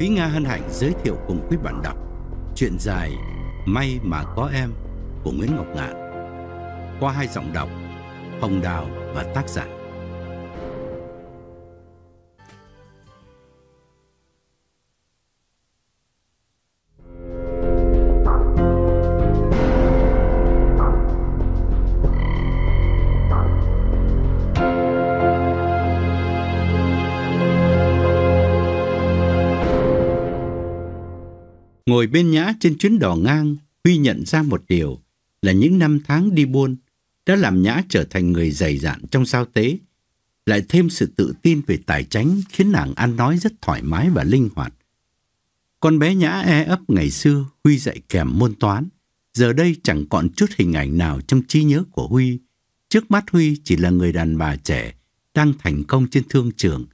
Thúy Nga hân hạnh giới thiệu cùng quý bạn đọc Chuyện dài May mà có em của Nguyễn Ngọc Ngạn Qua hai giọng đọc Hồng Đào và tác giả bên Nhã trên chuyến đò ngang, Huy nhận ra một điều là những năm tháng đi buôn đã làm Nhã trở thành người dày dạn trong giao tế, lại thêm sự tự tin về tài chính khiến nàng ăn nói rất thoải mái và linh hoạt. Con bé Nhã e ấp ngày xưa Huy dạy kèm môn toán, giờ đây chẳng còn chút hình ảnh nào trong trí nhớ của Huy. Trước mắt Huy chỉ là người đàn bà trẻ đang thành công trên thương trường,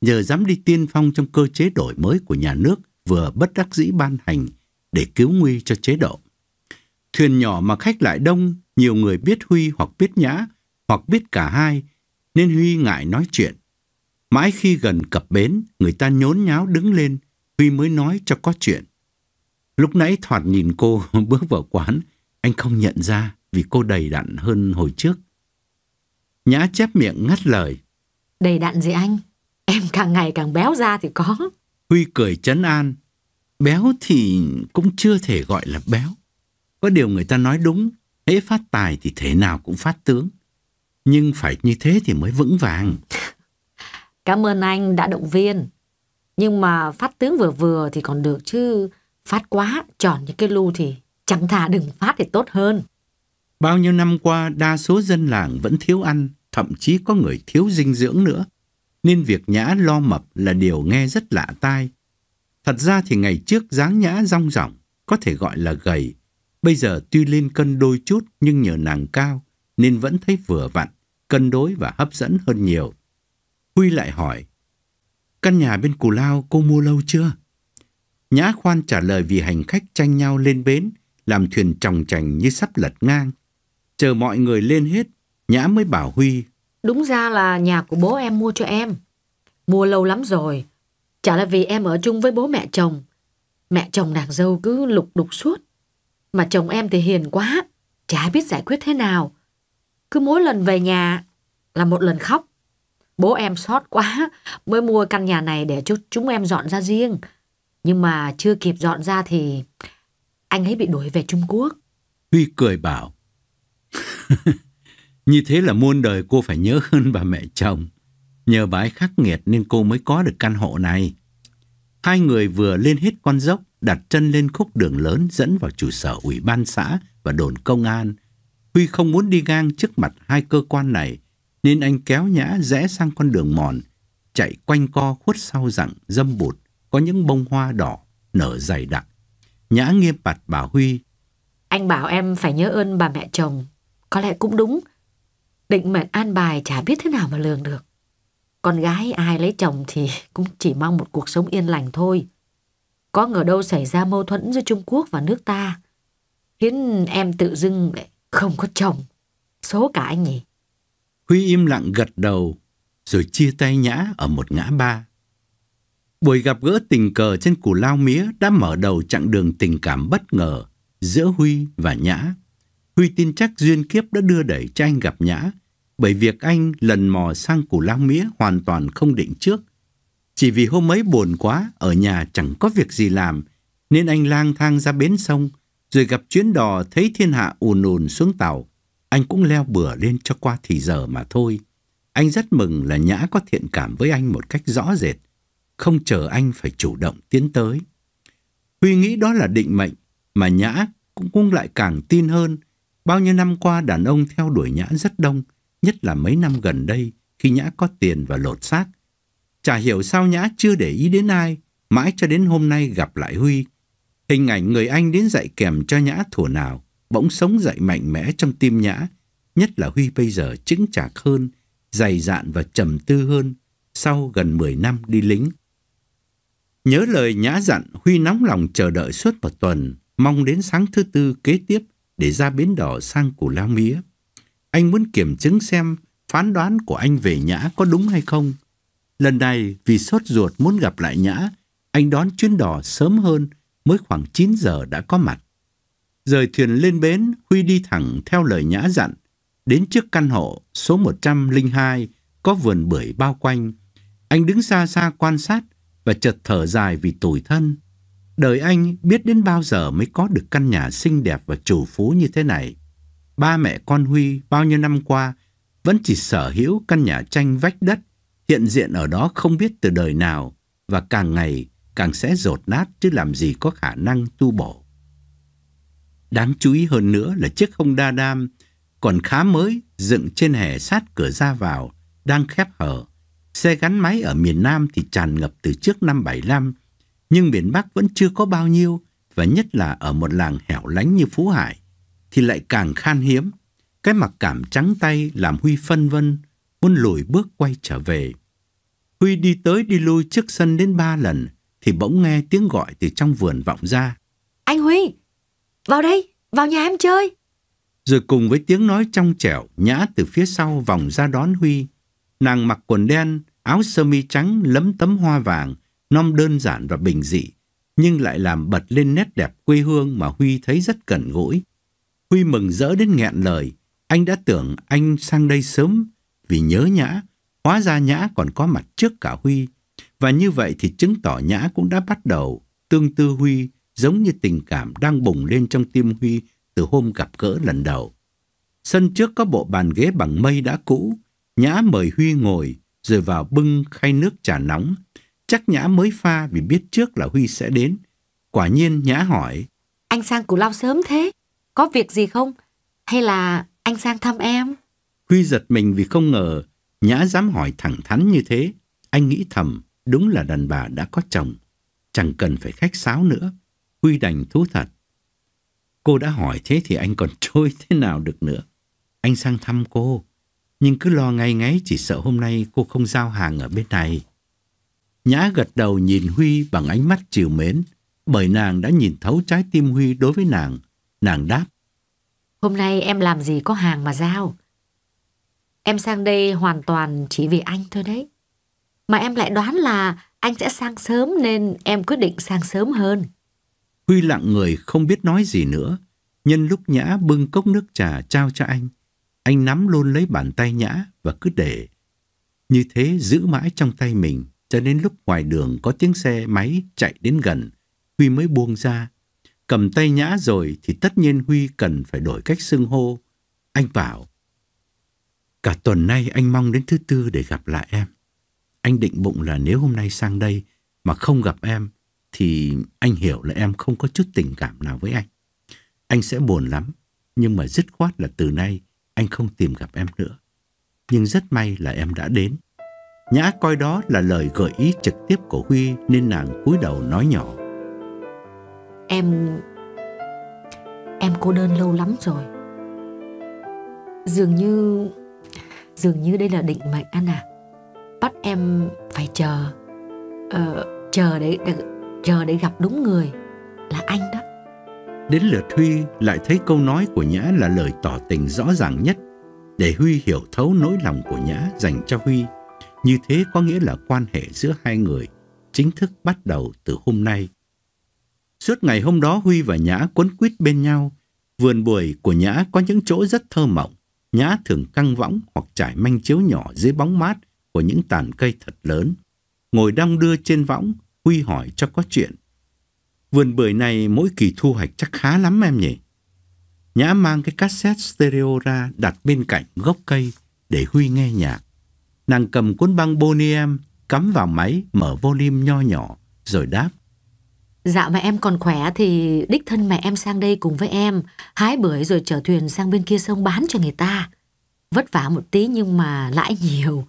nhờ dám đi tiên phong trong cơ chế đổi mới của nhà nước vừa bất đắc dĩ ban hành – để cứu nguy cho chế độ. Thuyền nhỏ mà khách lại đông, nhiều người biết Huy hoặc biết Nhã, hoặc biết cả hai, nên Huy ngại nói chuyện. Mãi khi gần cập bến, người ta nhốn nháo đứng lên, Huy mới nói cho có chuyện. Lúc nãy Thoạt nhìn cô bước vào quán, anh không nhận ra vì cô đầy đặn hơn hồi trước. Nhã chép miệng ngắt lời. Đầy đặn gì anh? Em càng ngày càng béo ra thì có. Huy cười chấn an. Béo thì cũng chưa thể gọi là béo. Có điều người ta nói đúng, hễ phát tài thì thế nào cũng phát tướng. Nhưng phải như thế thì mới vững vàng. Cảm ơn anh đã động viên. Nhưng mà phát tướng vừa vừa thì còn được chứ phát quá tròn những cái lu thì chẳng thà đừng phát thì tốt hơn. Bao nhiêu năm qua đa số dân làng vẫn thiếu ăn, thậm chí có người thiếu dinh dưỡng nữa. Nên việc nhã lo mập là điều nghe rất lạ tai Thật ra thì ngày trước dáng nhã rong ròng, có thể gọi là gầy. Bây giờ tuy lên cân đôi chút nhưng nhờ nàng cao nên vẫn thấy vừa vặn, cân đối và hấp dẫn hơn nhiều. Huy lại hỏi, căn nhà bên Cù Lao cô mua lâu chưa? Nhã khoan trả lời vì hành khách tranh nhau lên bến, làm thuyền tròng trành như sắp lật ngang. Chờ mọi người lên hết, Nhã mới bảo Huy. Đúng ra là nhà của bố em mua cho em. Mua lâu lắm rồi, Chả là vì em ở chung với bố mẹ chồng. Mẹ chồng nàng dâu cứ lục đục suốt. Mà chồng em thì hiền quá, chả biết giải quyết thế nào. Cứ mỗi lần về nhà là một lần khóc. Bố em sót quá mới mua căn nhà này để cho chúng em dọn ra riêng. Nhưng mà chưa kịp dọn ra thì anh ấy bị đuổi về Trung Quốc. Huy cười bảo. Như thế là muôn đời cô phải nhớ hơn bà mẹ chồng. Nhờ bà khắc nghiệt nên cô mới có được căn hộ này. Hai người vừa lên hết con dốc, đặt chân lên khúc đường lớn dẫn vào trụ sở ủy ban xã và đồn công an. Huy không muốn đi ngang trước mặt hai cơ quan này, nên anh kéo nhã rẽ sang con đường mòn, chạy quanh co khuất sau rằng dâm bụt, có những bông hoa đỏ, nở dày đặc. Nhã nghiêm mặt bảo Huy. Anh bảo em phải nhớ ơn bà mẹ chồng, có lẽ cũng đúng. Định mệnh an bài chả biết thế nào mà lường được. Con gái ai lấy chồng thì cũng chỉ mong một cuộc sống yên lành thôi. Có ngờ đâu xảy ra mâu thuẫn giữa Trung Quốc và nước ta, khiến em tự dưng không có chồng. Số cả anh nhỉ? Huy im lặng gật đầu, rồi chia tay Nhã ở một ngã ba. Buổi gặp gỡ tình cờ trên củ lao mía đã mở đầu chặng đường tình cảm bất ngờ giữa Huy và Nhã. Huy tin chắc duyên kiếp đã đưa đẩy cho anh gặp Nhã, bởi việc anh lần mò sang củ lao mía hoàn toàn không định trước. Chỉ vì hôm ấy buồn quá, ở nhà chẳng có việc gì làm, nên anh lang thang ra bến sông, rồi gặp chuyến đò thấy thiên hạ ùn ùn xuống tàu. Anh cũng leo bừa lên cho qua thì giờ mà thôi. Anh rất mừng là Nhã có thiện cảm với anh một cách rõ rệt, không chờ anh phải chủ động tiến tới. Huy nghĩ đó là định mệnh, mà Nhã cũng cũng lại càng tin hơn. Bao nhiêu năm qua đàn ông theo đuổi Nhã rất đông, nhất là mấy năm gần đây khi Nhã có tiền và lột xác. Chả hiểu sao Nhã chưa để ý đến ai, mãi cho đến hôm nay gặp lại Huy. Hình ảnh người anh đến dạy kèm cho Nhã thủa nào, bỗng sống dậy mạnh mẽ trong tim Nhã, nhất là Huy bây giờ chứng chạc hơn, dày dạn và trầm tư hơn sau gần 10 năm đi lính. Nhớ lời Nhã dặn, Huy nóng lòng chờ đợi suốt một tuần, mong đến sáng thứ tư kế tiếp để ra bến đỏ sang Củ Lao Mía. Anh muốn kiểm chứng xem phán đoán của anh về Nhã có đúng hay không. Lần này vì sốt ruột muốn gặp lại Nhã, anh đón chuyến đò sớm hơn, mới khoảng 9 giờ đã có mặt. Rời thuyền lên bến, Huy đi thẳng theo lời Nhã dặn, đến trước căn hộ số 102 có vườn bưởi bao quanh. Anh đứng xa xa quan sát và chợt thở dài vì tủi thân. Đời anh biết đến bao giờ mới có được căn nhà xinh đẹp và chủ phú như thế này ba mẹ con Huy bao nhiêu năm qua vẫn chỉ sở hữu căn nhà tranh vách đất hiện diện ở đó không biết từ đời nào và càng ngày càng sẽ rột nát chứ làm gì có khả năng tu bổ. Đáng chú ý hơn nữa là chiếc Honda Dam còn khá mới dựng trên hè sát cửa ra vào đang khép hở. Xe gắn máy ở miền Nam thì tràn ngập từ trước năm 75 nhưng miền Bắc vẫn chưa có bao nhiêu và nhất là ở một làng hẻo lánh như Phú Hải thì lại càng khan hiếm. Cái mặc cảm trắng tay làm Huy phân vân, muốn lùi bước quay trở về. Huy đi tới đi lui trước sân đến ba lần, thì bỗng nghe tiếng gọi từ trong vườn vọng ra. Anh Huy, vào đây, vào nhà em chơi. Rồi cùng với tiếng nói trong trẻo, nhã từ phía sau vòng ra đón Huy. Nàng mặc quần đen, áo sơ mi trắng lấm tấm hoa vàng, non đơn giản và bình dị, nhưng lại làm bật lên nét đẹp quê hương mà Huy thấy rất cần gũi. Huy mừng rỡ đến nghẹn lời. Anh đã tưởng anh sang đây sớm vì nhớ Nhã. Hóa ra Nhã còn có mặt trước cả Huy. Và như vậy thì chứng tỏ Nhã cũng đã bắt đầu tương tư Huy giống như tình cảm đang bùng lên trong tim Huy từ hôm gặp gỡ lần đầu. Sân trước có bộ bàn ghế bằng mây đã cũ. Nhã mời Huy ngồi rồi vào bưng khay nước trà nóng. Chắc Nhã mới pha vì biết trước là Huy sẽ đến. Quả nhiên Nhã hỏi. Anh sang Cù Lao sớm thế? Có việc gì không? Hay là anh sang thăm em? Huy giật mình vì không ngờ Nhã dám hỏi thẳng thắn như thế. Anh nghĩ thầm, đúng là đàn bà đã có chồng. Chẳng cần phải khách sáo nữa. Huy đành thú thật. Cô đã hỏi thế thì anh còn trôi thế nào được nữa. Anh sang thăm cô. Nhưng cứ lo ngay ngáy chỉ sợ hôm nay cô không giao hàng ở bên này. Nhã gật đầu nhìn Huy bằng ánh mắt chiều mến. Bởi nàng đã nhìn thấu trái tim Huy đối với nàng Nàng đáp. Hôm nay em làm gì có hàng mà giao. Em sang đây hoàn toàn chỉ vì anh thôi đấy. Mà em lại đoán là anh sẽ sang sớm nên em quyết định sang sớm hơn. Huy lặng người không biết nói gì nữa. Nhân lúc Nhã bưng cốc nước trà trao cho anh, anh nắm luôn lấy bàn tay Nhã và cứ để. Như thế giữ mãi trong tay mình cho đến lúc ngoài đường có tiếng xe máy chạy đến gần, Huy mới buông ra Cầm tay Nhã rồi thì tất nhiên Huy cần phải đổi cách xưng hô. Anh bảo, cả tuần nay anh mong đến thứ tư để gặp lại em. Anh định bụng là nếu hôm nay sang đây mà không gặp em thì anh hiểu là em không có chút tình cảm nào với anh. Anh sẽ buồn lắm, nhưng mà dứt khoát là từ nay anh không tìm gặp em nữa. Nhưng rất may là em đã đến. Nhã coi đó là lời gợi ý trực tiếp của Huy nên nàng cúi đầu nói nhỏ. Em... Em cô đơn lâu lắm rồi Dường như... Dường như đây là định mệnh anh à Bắt em phải chờ ờ, Chờ để, để Chờ để gặp đúng người Là anh đó Đến lượt Huy lại thấy câu nói của Nhã là lời tỏ tình rõ ràng nhất để Huy hiểu thấu nỗi lòng của Nhã dành cho Huy. Như thế có nghĩa là quan hệ giữa hai người chính thức bắt đầu từ hôm nay. Suốt ngày hôm đó Huy và Nhã quấn quýt bên nhau. Vườn bưởi của Nhã có những chỗ rất thơ mộng. Nhã thường căng võng hoặc trải manh chiếu nhỏ dưới bóng mát của những tàn cây thật lớn. Ngồi đong đưa trên võng, Huy hỏi cho có chuyện. Vườn bưởi này mỗi kỳ thu hoạch chắc khá lắm em nhỉ? Nhã mang cái cassette stereo ra đặt bên cạnh gốc cây để Huy nghe nhạc. Nàng cầm cuốn băng Bonnie em, cắm vào máy, mở volume nho nhỏ, rồi đáp. Dạ mà em còn khỏe thì đích thân mẹ em sang đây cùng với em, hái bưởi rồi chở thuyền sang bên kia sông bán cho người ta. Vất vả một tí nhưng mà lãi nhiều.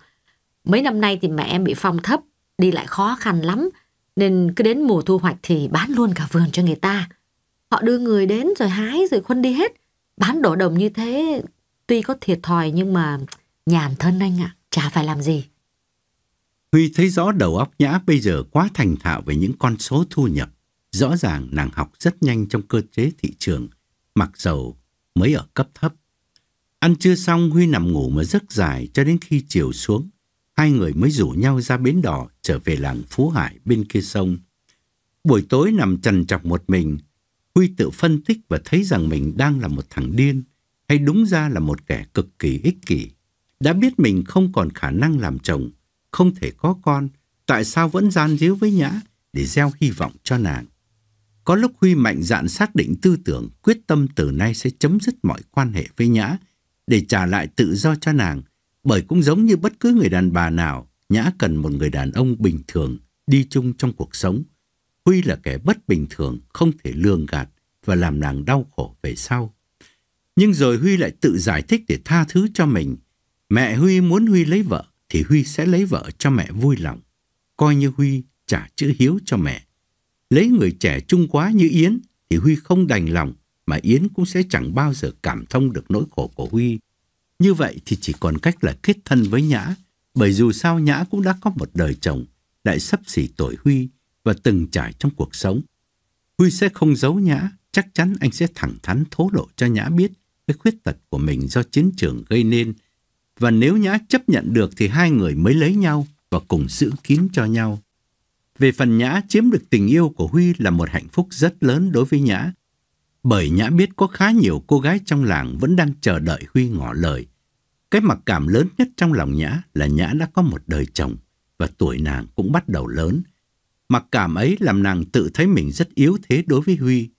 Mấy năm nay thì mẹ em bị phong thấp, đi lại khó khăn lắm, nên cứ đến mùa thu hoạch thì bán luôn cả vườn cho người ta. Họ đưa người đến rồi hái rồi khuân đi hết. Bán đổ đồng như thế tuy có thiệt thòi nhưng mà nhàn thân anh ạ, à, chả phải làm gì. Huy thấy rõ đầu óc Nhã bây giờ quá thành thạo về những con số thu nhập Rõ ràng nàng học rất nhanh trong cơ chế thị trường, mặc dầu mới ở cấp thấp. Ăn trưa xong Huy nằm ngủ mà rất dài cho đến khi chiều xuống. Hai người mới rủ nhau ra bến đỏ trở về làng Phú Hải bên kia sông. Buổi tối nằm trần trọc một mình, Huy tự phân tích và thấy rằng mình đang là một thằng điên, hay đúng ra là một kẻ cực kỳ ích kỷ. Đã biết mình không còn khả năng làm chồng, không thể có con, tại sao vẫn gian díu với Nhã để gieo hy vọng cho nàng. Có lúc Huy mạnh dạn xác định tư tưởng quyết tâm từ nay sẽ chấm dứt mọi quan hệ với Nhã để trả lại tự do cho nàng. Bởi cũng giống như bất cứ người đàn bà nào, Nhã cần một người đàn ông bình thường đi chung trong cuộc sống. Huy là kẻ bất bình thường, không thể lường gạt và làm nàng đau khổ về sau. Nhưng rồi Huy lại tự giải thích để tha thứ cho mình. Mẹ Huy muốn Huy lấy vợ thì Huy sẽ lấy vợ cho mẹ vui lòng, coi như Huy trả chữ hiếu cho mẹ. Lấy người trẻ trung quá như Yến thì Huy không đành lòng mà Yến cũng sẽ chẳng bao giờ cảm thông được nỗi khổ của Huy. Như vậy thì chỉ còn cách là kết thân với Nhã, bởi dù sao Nhã cũng đã có một đời chồng, lại sắp xỉ tuổi Huy và từng trải trong cuộc sống. Huy sẽ không giấu Nhã, chắc chắn anh sẽ thẳng thắn thố lộ cho Nhã biết cái khuyết tật của mình do chiến trường gây nên. Và nếu Nhã chấp nhận được thì hai người mới lấy nhau và cùng giữ kín cho nhau. Về phần Nhã chiếm được tình yêu của Huy là một hạnh phúc rất lớn đối với Nhã. Bởi Nhã biết có khá nhiều cô gái trong làng vẫn đang chờ đợi Huy ngỏ lời. Cái mặc cảm lớn nhất trong lòng Nhã là Nhã đã có một đời chồng và tuổi nàng cũng bắt đầu lớn. Mặc cảm ấy làm nàng tự thấy mình rất yếu thế đối với Huy.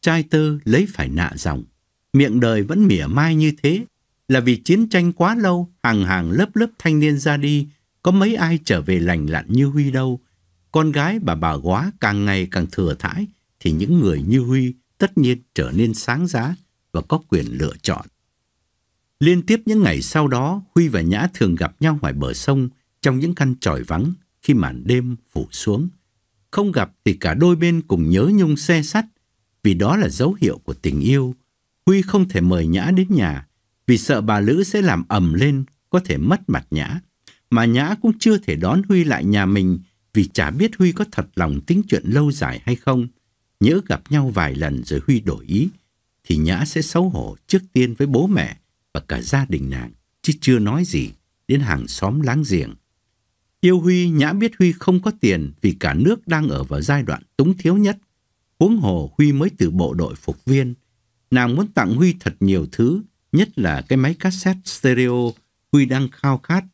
Trai tơ lấy phải nạ dòng. Miệng đời vẫn mỉa mai như thế là vì chiến tranh quá lâu, hàng hàng lớp lớp thanh niên ra đi, có mấy ai trở về lành lặn như Huy đâu con gái bà bà quá càng ngày càng thừa thãi thì những người như Huy tất nhiên trở nên sáng giá và có quyền lựa chọn. Liên tiếp những ngày sau đó, Huy và Nhã thường gặp nhau ngoài bờ sông trong những căn tròi vắng khi màn đêm phủ xuống. Không gặp thì cả đôi bên cùng nhớ nhung xe sắt vì đó là dấu hiệu của tình yêu. Huy không thể mời Nhã đến nhà vì sợ bà Lữ sẽ làm ầm lên có thể mất mặt Nhã. Mà Nhã cũng chưa thể đón Huy lại nhà mình vì chả biết Huy có thật lòng tính chuyện lâu dài hay không. Nhớ gặp nhau vài lần rồi Huy đổi ý, thì Nhã sẽ xấu hổ trước tiên với bố mẹ và cả gia đình nàng, chứ chưa nói gì đến hàng xóm láng giềng. Yêu Huy, Nhã biết Huy không có tiền vì cả nước đang ở vào giai đoạn túng thiếu nhất. Huống hồ Huy mới từ bộ đội phục viên. Nàng muốn tặng Huy thật nhiều thứ, nhất là cái máy cassette stereo Huy đang khao khát.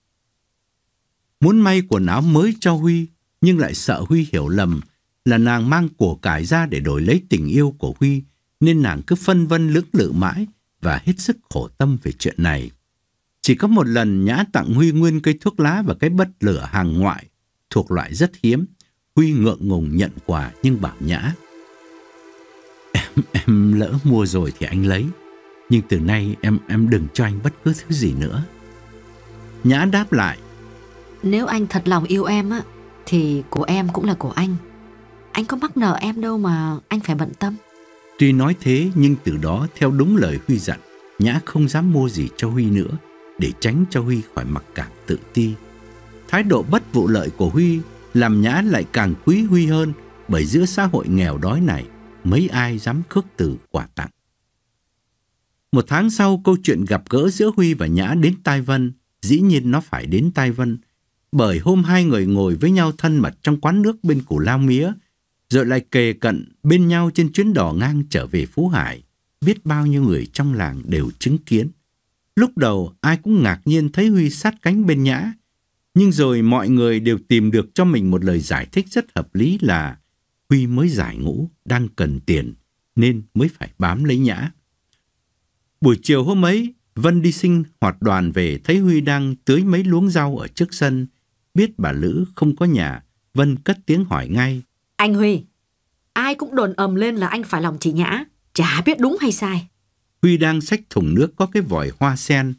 Muốn may quần áo mới cho Huy nhưng lại sợ Huy hiểu lầm là nàng mang của cải ra để đổi lấy tình yêu của Huy, nên nàng cứ phân vân lưỡng lự mãi và hết sức khổ tâm về chuyện này. Chỉ có một lần Nhã tặng Huy nguyên cây thuốc lá và cái bất lửa hàng ngoại, thuộc loại rất hiếm. Huy ngượng ngùng nhận quà nhưng bảo Nhã. Em, em lỡ mua rồi thì anh lấy, nhưng từ nay em em đừng cho anh bất cứ thứ gì nữa. Nhã đáp lại. Nếu anh thật lòng yêu em á, thì của em cũng là của anh. Anh có mắc nợ em đâu mà anh phải bận tâm. Tuy nói thế nhưng từ đó theo đúng lời Huy dặn, Nhã không dám mua gì cho Huy nữa để tránh cho Huy khỏi mặc cảm tự ti. Thái độ bất vụ lợi của Huy làm Nhã lại càng quý Huy hơn bởi giữa xã hội nghèo đói này mấy ai dám khước từ quà tặng. Một tháng sau câu chuyện gặp gỡ giữa Huy và Nhã đến Tai Vân, dĩ nhiên nó phải đến Tai Vân bởi hôm hai người ngồi với nhau thân mật trong quán nước bên củ lao mía, rồi lại kề cận bên nhau trên chuyến đò ngang trở về Phú Hải, biết bao nhiêu người trong làng đều chứng kiến. Lúc đầu ai cũng ngạc nhiên thấy Huy sát cánh bên Nhã, nhưng rồi mọi người đều tìm được cho mình một lời giải thích rất hợp lý là Huy mới giải ngũ, đang cần tiền, nên mới phải bám lấy Nhã. Buổi chiều hôm ấy, Vân đi sinh hoạt đoàn về thấy Huy đang tưới mấy luống rau ở trước sân, Biết bà Lữ không có nhà, Vân cất tiếng hỏi ngay. Anh Huy, ai cũng đồn ầm lên là anh phải lòng chị Nhã, chả biết đúng hay sai. Huy đang xách thùng nước có cái vòi hoa sen.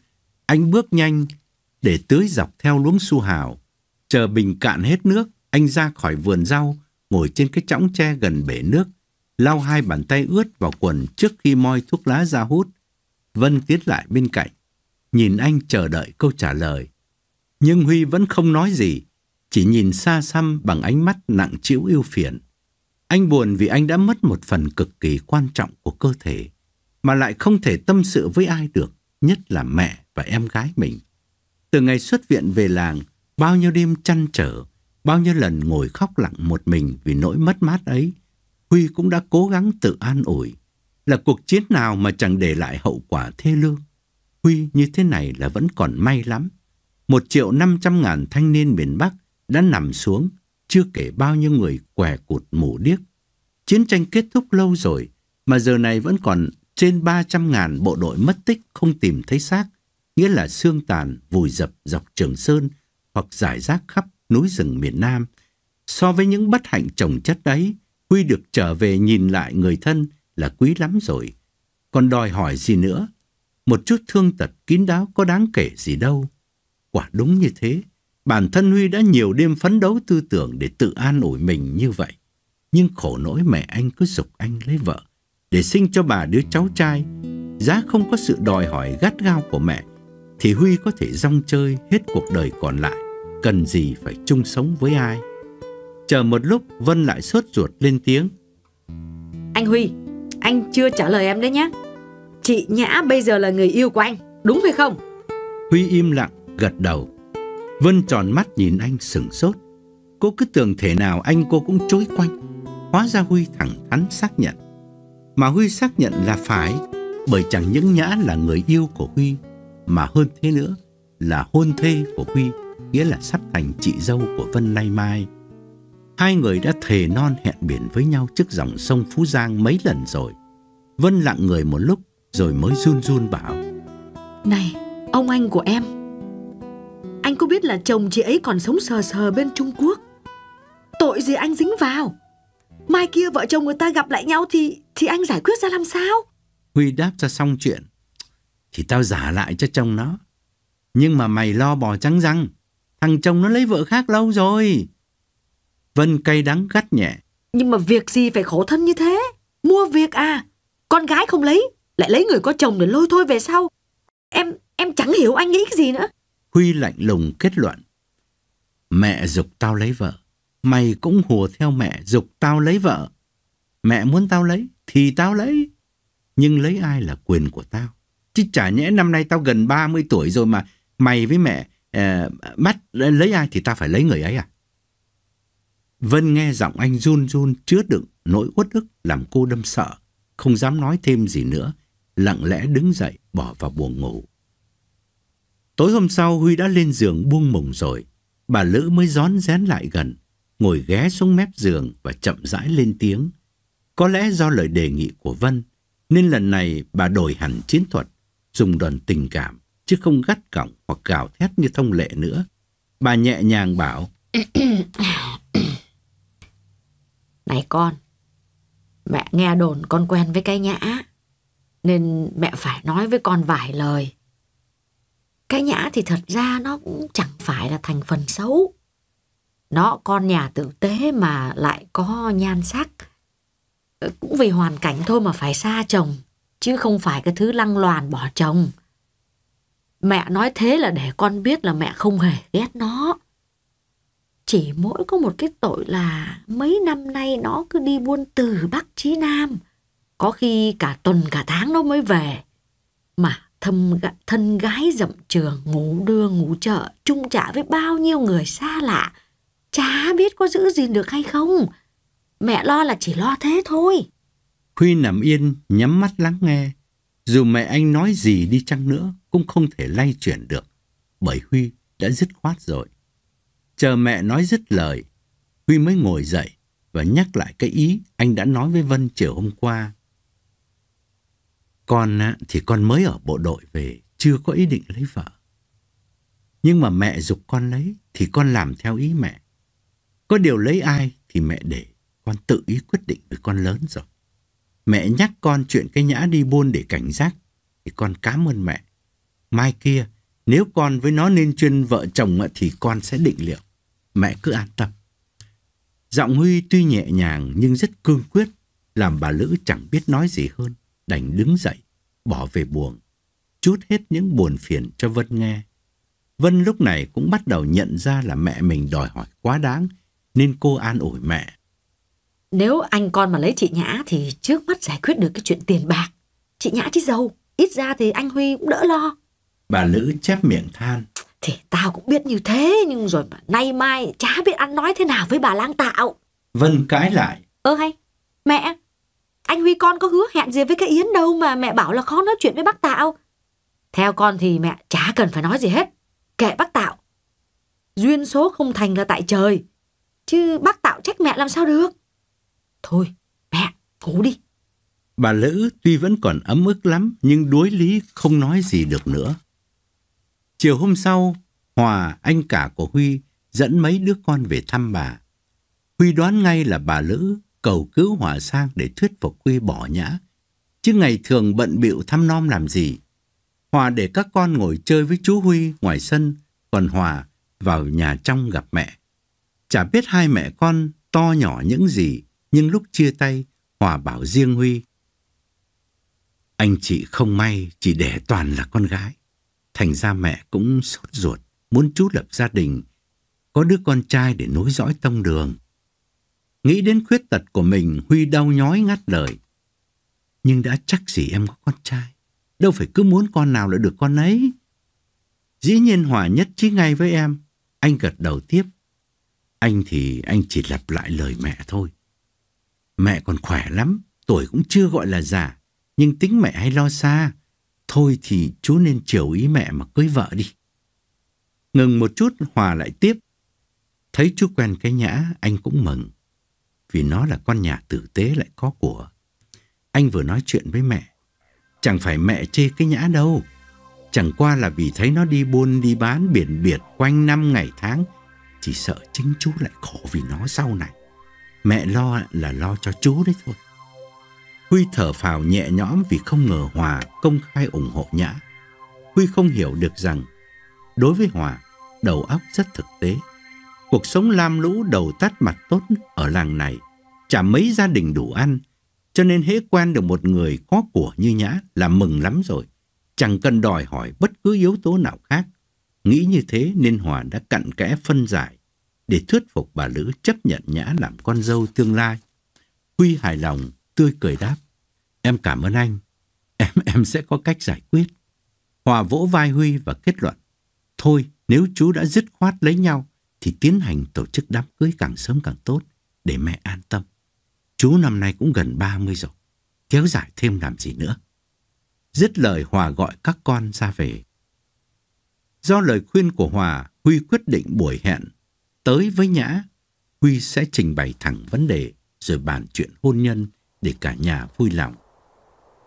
Anh bước nhanh để tưới dọc theo luống su hào. Chờ bình cạn hết nước, anh ra khỏi vườn rau, ngồi trên cái chõng tre gần bể nước, lau hai bàn tay ướt vào quần trước khi moi thuốc lá ra hút. Vân tiến lại bên cạnh, nhìn anh chờ đợi câu trả lời nhưng Huy vẫn không nói gì, chỉ nhìn xa xăm bằng ánh mắt nặng trĩu ưu phiền. Anh buồn vì anh đã mất một phần cực kỳ quan trọng của cơ thể, mà lại không thể tâm sự với ai được, nhất là mẹ và em gái mình. Từ ngày xuất viện về làng, bao nhiêu đêm chăn trở, bao nhiêu lần ngồi khóc lặng một mình vì nỗi mất mát ấy, Huy cũng đã cố gắng tự an ủi. Là cuộc chiến nào mà chẳng để lại hậu quả thê lương. Huy như thế này là vẫn còn may lắm một triệu năm trăm ngàn thanh niên miền Bắc đã nằm xuống, chưa kể bao nhiêu người què cụt mù điếc. Chiến tranh kết thúc lâu rồi, mà giờ này vẫn còn trên ba trăm ngàn bộ đội mất tích không tìm thấy xác, nghĩa là xương tàn vùi dập dọc Trường Sơn hoặc giải rác khắp núi rừng miền Nam. So với những bất hạnh trồng chất đấy, Huy được trở về nhìn lại người thân là quý lắm rồi. Còn đòi hỏi gì nữa? Một chút thương tật kín đáo có đáng kể gì đâu. Quả đúng như thế, bản thân Huy đã nhiều đêm phấn đấu tư tưởng để tự an ủi mình như vậy. Nhưng khổ nỗi mẹ anh cứ dục anh lấy vợ, để sinh cho bà đứa cháu trai. Giá không có sự đòi hỏi gắt gao của mẹ, thì Huy có thể rong chơi hết cuộc đời còn lại, cần gì phải chung sống với ai. Chờ một lúc Vân lại sốt ruột lên tiếng. Anh Huy, anh chưa trả lời em đấy nhé. Chị Nhã bây giờ là người yêu của anh, đúng hay không? Huy im lặng gật đầu. Vân tròn mắt nhìn anh sừng sốt. Cô cứ tưởng thể nào anh cô cũng chối quanh. Hóa ra Huy thẳng thắn xác nhận. Mà Huy xác nhận là phải bởi chẳng những Nhã là người yêu của Huy mà hơn thế nữa là hôn thê của Huy nghĩa là sắp thành chị dâu của Vân nay mai. Hai người đã thề non hẹn biển với nhau trước dòng sông Phú Giang mấy lần rồi. Vân lặng người một lúc rồi mới run run bảo. Này, ông anh của em, anh có biết là chồng chị ấy còn sống sờ sờ bên Trung Quốc Tội gì anh dính vào Mai kia vợ chồng người ta gặp lại nhau thì thì anh giải quyết ra làm sao Huy đáp ra xong chuyện Thì tao giả lại cho chồng nó Nhưng mà mày lo bò trắng răng Thằng chồng nó lấy vợ khác lâu rồi Vân cay đắng gắt nhẹ Nhưng mà việc gì phải khổ thân như thế Mua việc à Con gái không lấy Lại lấy người có chồng để lôi thôi về sau Em em chẳng hiểu anh nghĩ cái gì nữa Huy lạnh lùng kết luận. Mẹ dục tao lấy vợ, mày cũng hùa theo mẹ dục tao lấy vợ. Mẹ muốn tao lấy, thì tao lấy. Nhưng lấy ai là quyền của tao? Chứ chả nhẽ năm nay tao gần 30 tuổi rồi mà mày với mẹ uh, bắt lấy ai thì tao phải lấy người ấy à? Vân nghe giọng anh run run chứa đựng nỗi uất ức làm cô đâm sợ, không dám nói thêm gì nữa, lặng lẽ đứng dậy bỏ vào buồng ngủ. Tối hôm sau Huy đã lên giường buông mùng rồi. Bà Lữ mới rón rén lại gần, ngồi ghé xuống mép giường và chậm rãi lên tiếng. Có lẽ do lời đề nghị của Vân, nên lần này bà đổi hẳn chiến thuật, dùng đòn tình cảm, chứ không gắt cọng hoặc gào thét như thông lệ nữa. Bà nhẹ nhàng bảo, Này con, mẹ nghe đồn con quen với cái nhã, nên mẹ phải nói với con vài lời. Cái nhã thì thật ra nó cũng chẳng phải là thành phần xấu. Nó con nhà tử tế mà lại có nhan sắc. Ờ, cũng vì hoàn cảnh thôi mà phải xa chồng, chứ không phải cái thứ lăng loàn bỏ chồng. Mẹ nói thế là để con biết là mẹ không hề ghét nó. Chỉ mỗi có một cái tội là mấy năm nay nó cứ đi buôn từ Bắc chí Nam. Có khi cả tuần cả tháng nó mới về. Mà thâm thân gái dậm trường ngủ đưa ngủ chợ chung trả với bao nhiêu người xa lạ chả biết có giữ gìn được hay không mẹ lo là chỉ lo thế thôi huy nằm yên nhắm mắt lắng nghe dù mẹ anh nói gì đi chăng nữa cũng không thể lay chuyển được bởi huy đã dứt khoát rồi chờ mẹ nói dứt lời huy mới ngồi dậy và nhắc lại cái ý anh đã nói với vân chiều hôm qua con thì con mới ở bộ đội về, chưa có ý định lấy vợ. Nhưng mà mẹ dục con lấy thì con làm theo ý mẹ. Có điều lấy ai thì mẹ để, con tự ý quyết định với con lớn rồi. Mẹ nhắc con chuyện cái nhã đi buôn để cảnh giác thì con cảm ơn mẹ. Mai kia, nếu con với nó nên chuyên vợ chồng thì con sẽ định liệu. Mẹ cứ an tâm. Giọng Huy tuy nhẹ nhàng nhưng rất cương quyết, làm bà Lữ chẳng biết nói gì hơn đành đứng dậy, bỏ về buồng, chút hết những buồn phiền cho Vân nghe. Vân lúc này cũng bắt đầu nhận ra là mẹ mình đòi hỏi quá đáng, nên cô an ủi mẹ. Nếu anh con mà lấy chị Nhã thì trước mắt giải quyết được cái chuyện tiền bạc. Chị Nhã chứ giàu, ít ra thì anh Huy cũng đỡ lo. Bà Lữ chép miệng than. Thì tao cũng biết như thế, nhưng rồi mà nay mai chả biết ăn nói thế nào với bà lang tạo. Vân cãi lại. Ơ ừ, hay, mẹ, anh Huy con có hứa hẹn gì với cái Yến đâu mà mẹ bảo là khó nói chuyện với bác Tạo. Theo con thì mẹ chả cần phải nói gì hết. Kệ bác Tạo. Duyên số không thành là tại trời. Chứ bác Tạo trách mẹ làm sao được. Thôi, mẹ, ngủ đi. Bà Lữ tuy vẫn còn ấm ức lắm nhưng đối lý không nói gì được nữa. Chiều hôm sau, Hòa, anh cả của Huy, dẫn mấy đứa con về thăm bà. Huy đoán ngay là bà Lữ cầu cứu Hòa Sang để thuyết phục Quy bỏ nhã. Chứ ngày thường bận bịu thăm nom làm gì. Hòa để các con ngồi chơi với chú Huy ngoài sân, còn Hòa vào nhà trong gặp mẹ. Chả biết hai mẹ con to nhỏ những gì, nhưng lúc chia tay, Hòa bảo riêng Huy. Anh chị không may chỉ đẻ toàn là con gái. Thành ra mẹ cũng sốt ruột, muốn chú lập gia đình, có đứa con trai để nối dõi tông đường. Nghĩ đến khuyết tật của mình, Huy đau nhói ngắt lời. Nhưng đã chắc gì em có con trai. Đâu phải cứ muốn con nào lại được con ấy. Dĩ nhiên Hòa nhất trí ngay với em. Anh gật đầu tiếp. Anh thì anh chỉ lặp lại lời mẹ thôi. Mẹ còn khỏe lắm, tuổi cũng chưa gọi là già. Nhưng tính mẹ hay lo xa. Thôi thì chú nên chiều ý mẹ mà cưới vợ đi. Ngừng một chút Hòa lại tiếp. Thấy chú quen cái nhã anh cũng mừng vì nó là con nhà tử tế lại có của. Anh vừa nói chuyện với mẹ, chẳng phải mẹ chê cái nhã đâu. Chẳng qua là vì thấy nó đi buôn đi bán biển biệt quanh năm ngày tháng, chỉ sợ chính chú lại khổ vì nó sau này. Mẹ lo là lo cho chú đấy thôi. Huy thở phào nhẹ nhõm vì không ngờ Hòa công khai ủng hộ Nhã. Huy không hiểu được rằng, đối với Hòa, đầu óc rất thực tế. Cuộc sống lam lũ đầu tắt mặt tốt ở làng này, chả mấy gia đình đủ ăn, cho nên hễ quen được một người có của như nhã là mừng lắm rồi, chẳng cần đòi hỏi bất cứ yếu tố nào khác. Nghĩ như thế nên Hòa đã cặn kẽ phân giải để thuyết phục bà Lữ chấp nhận nhã làm con dâu tương lai. Huy hài lòng, tươi cười đáp. Em cảm ơn anh, em em sẽ có cách giải quyết. Hòa vỗ vai Huy và kết luận. Thôi, nếu chú đã dứt khoát lấy nhau, thì tiến hành tổ chức đám cưới càng sớm càng tốt để mẹ an tâm. Chú năm nay cũng gần 30 rồi, kéo dài thêm làm gì nữa. Dứt lời Hòa gọi các con ra về. Do lời khuyên của Hòa, Huy quyết định buổi hẹn tới với Nhã. Huy sẽ trình bày thẳng vấn đề rồi bàn chuyện hôn nhân để cả nhà vui lòng.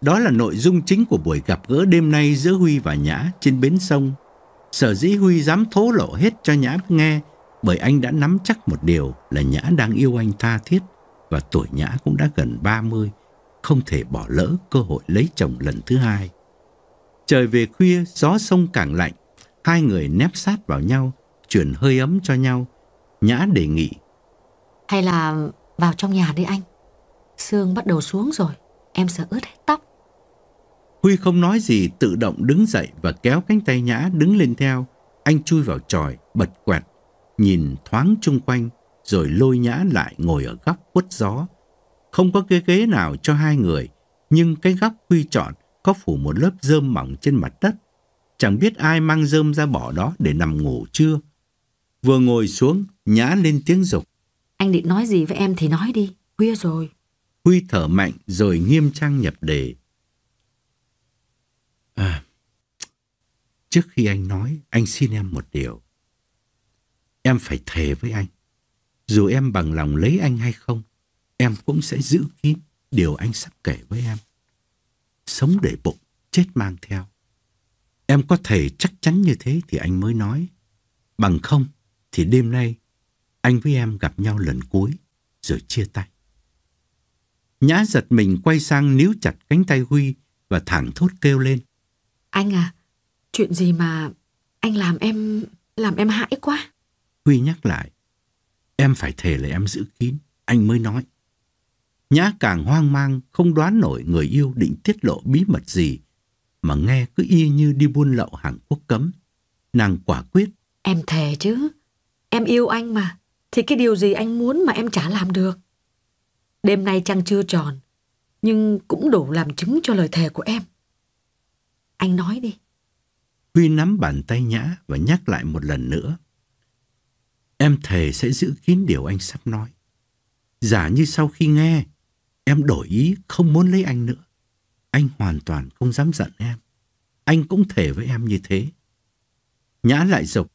Đó là nội dung chính của buổi gặp gỡ đêm nay giữa Huy và Nhã trên bến sông. Sở dĩ Huy dám thố lộ hết cho Nhã nghe bởi anh đã nắm chắc một điều là Nhã đang yêu anh tha thiết và tuổi Nhã cũng đã gần 30, không thể bỏ lỡ cơ hội lấy chồng lần thứ hai. Trời về khuya, gió sông càng lạnh, hai người nép sát vào nhau, chuyển hơi ấm cho nhau. Nhã đề nghị. Hay là vào trong nhà đi anh, sương bắt đầu xuống rồi, em sợ ướt hết tóc. Huy không nói gì tự động đứng dậy và kéo cánh tay Nhã đứng lên theo. Anh chui vào tròi, bật quẹt nhìn thoáng chung quanh, rồi lôi nhã lại ngồi ở góc quất gió. Không có cái ghế nào cho hai người, nhưng cái góc quy chọn có phủ một lớp rơm mỏng trên mặt đất. Chẳng biết ai mang rơm ra bỏ đó để nằm ngủ chưa. Vừa ngồi xuống, nhã lên tiếng dục. Anh định nói gì với em thì nói đi, khuya rồi. Huy thở mạnh rồi nghiêm trang nhập đề. À, trước khi anh nói, anh xin em một điều. Em phải thề với anh. Dù em bằng lòng lấy anh hay không, em cũng sẽ giữ kín điều anh sắp kể với em. Sống để bụng, chết mang theo. Em có thể chắc chắn như thế thì anh mới nói. Bằng không thì đêm nay anh với em gặp nhau lần cuối rồi chia tay. Nhã giật mình quay sang níu chặt cánh tay Huy và thẳng thốt kêu lên. Anh à, chuyện gì mà anh làm em, làm em hãi quá. Huy nhắc lại. Em phải thề là em giữ kín, anh mới nói. Nhã càng hoang mang, không đoán nổi người yêu định tiết lộ bí mật gì, mà nghe cứ y như đi buôn lậu hàng quốc cấm. Nàng quả quyết. Em thề chứ, em yêu anh mà, thì cái điều gì anh muốn mà em chả làm được. Đêm nay trăng chưa tròn, nhưng cũng đủ làm chứng cho lời thề của em. Anh nói đi. Huy nắm bàn tay Nhã và nhắc lại một lần nữa Em thề sẽ giữ kín điều anh sắp nói. Giả như sau khi nghe, em đổi ý không muốn lấy anh nữa. Anh hoàn toàn không dám giận em. Anh cũng thề với em như thế. Nhã lại dục.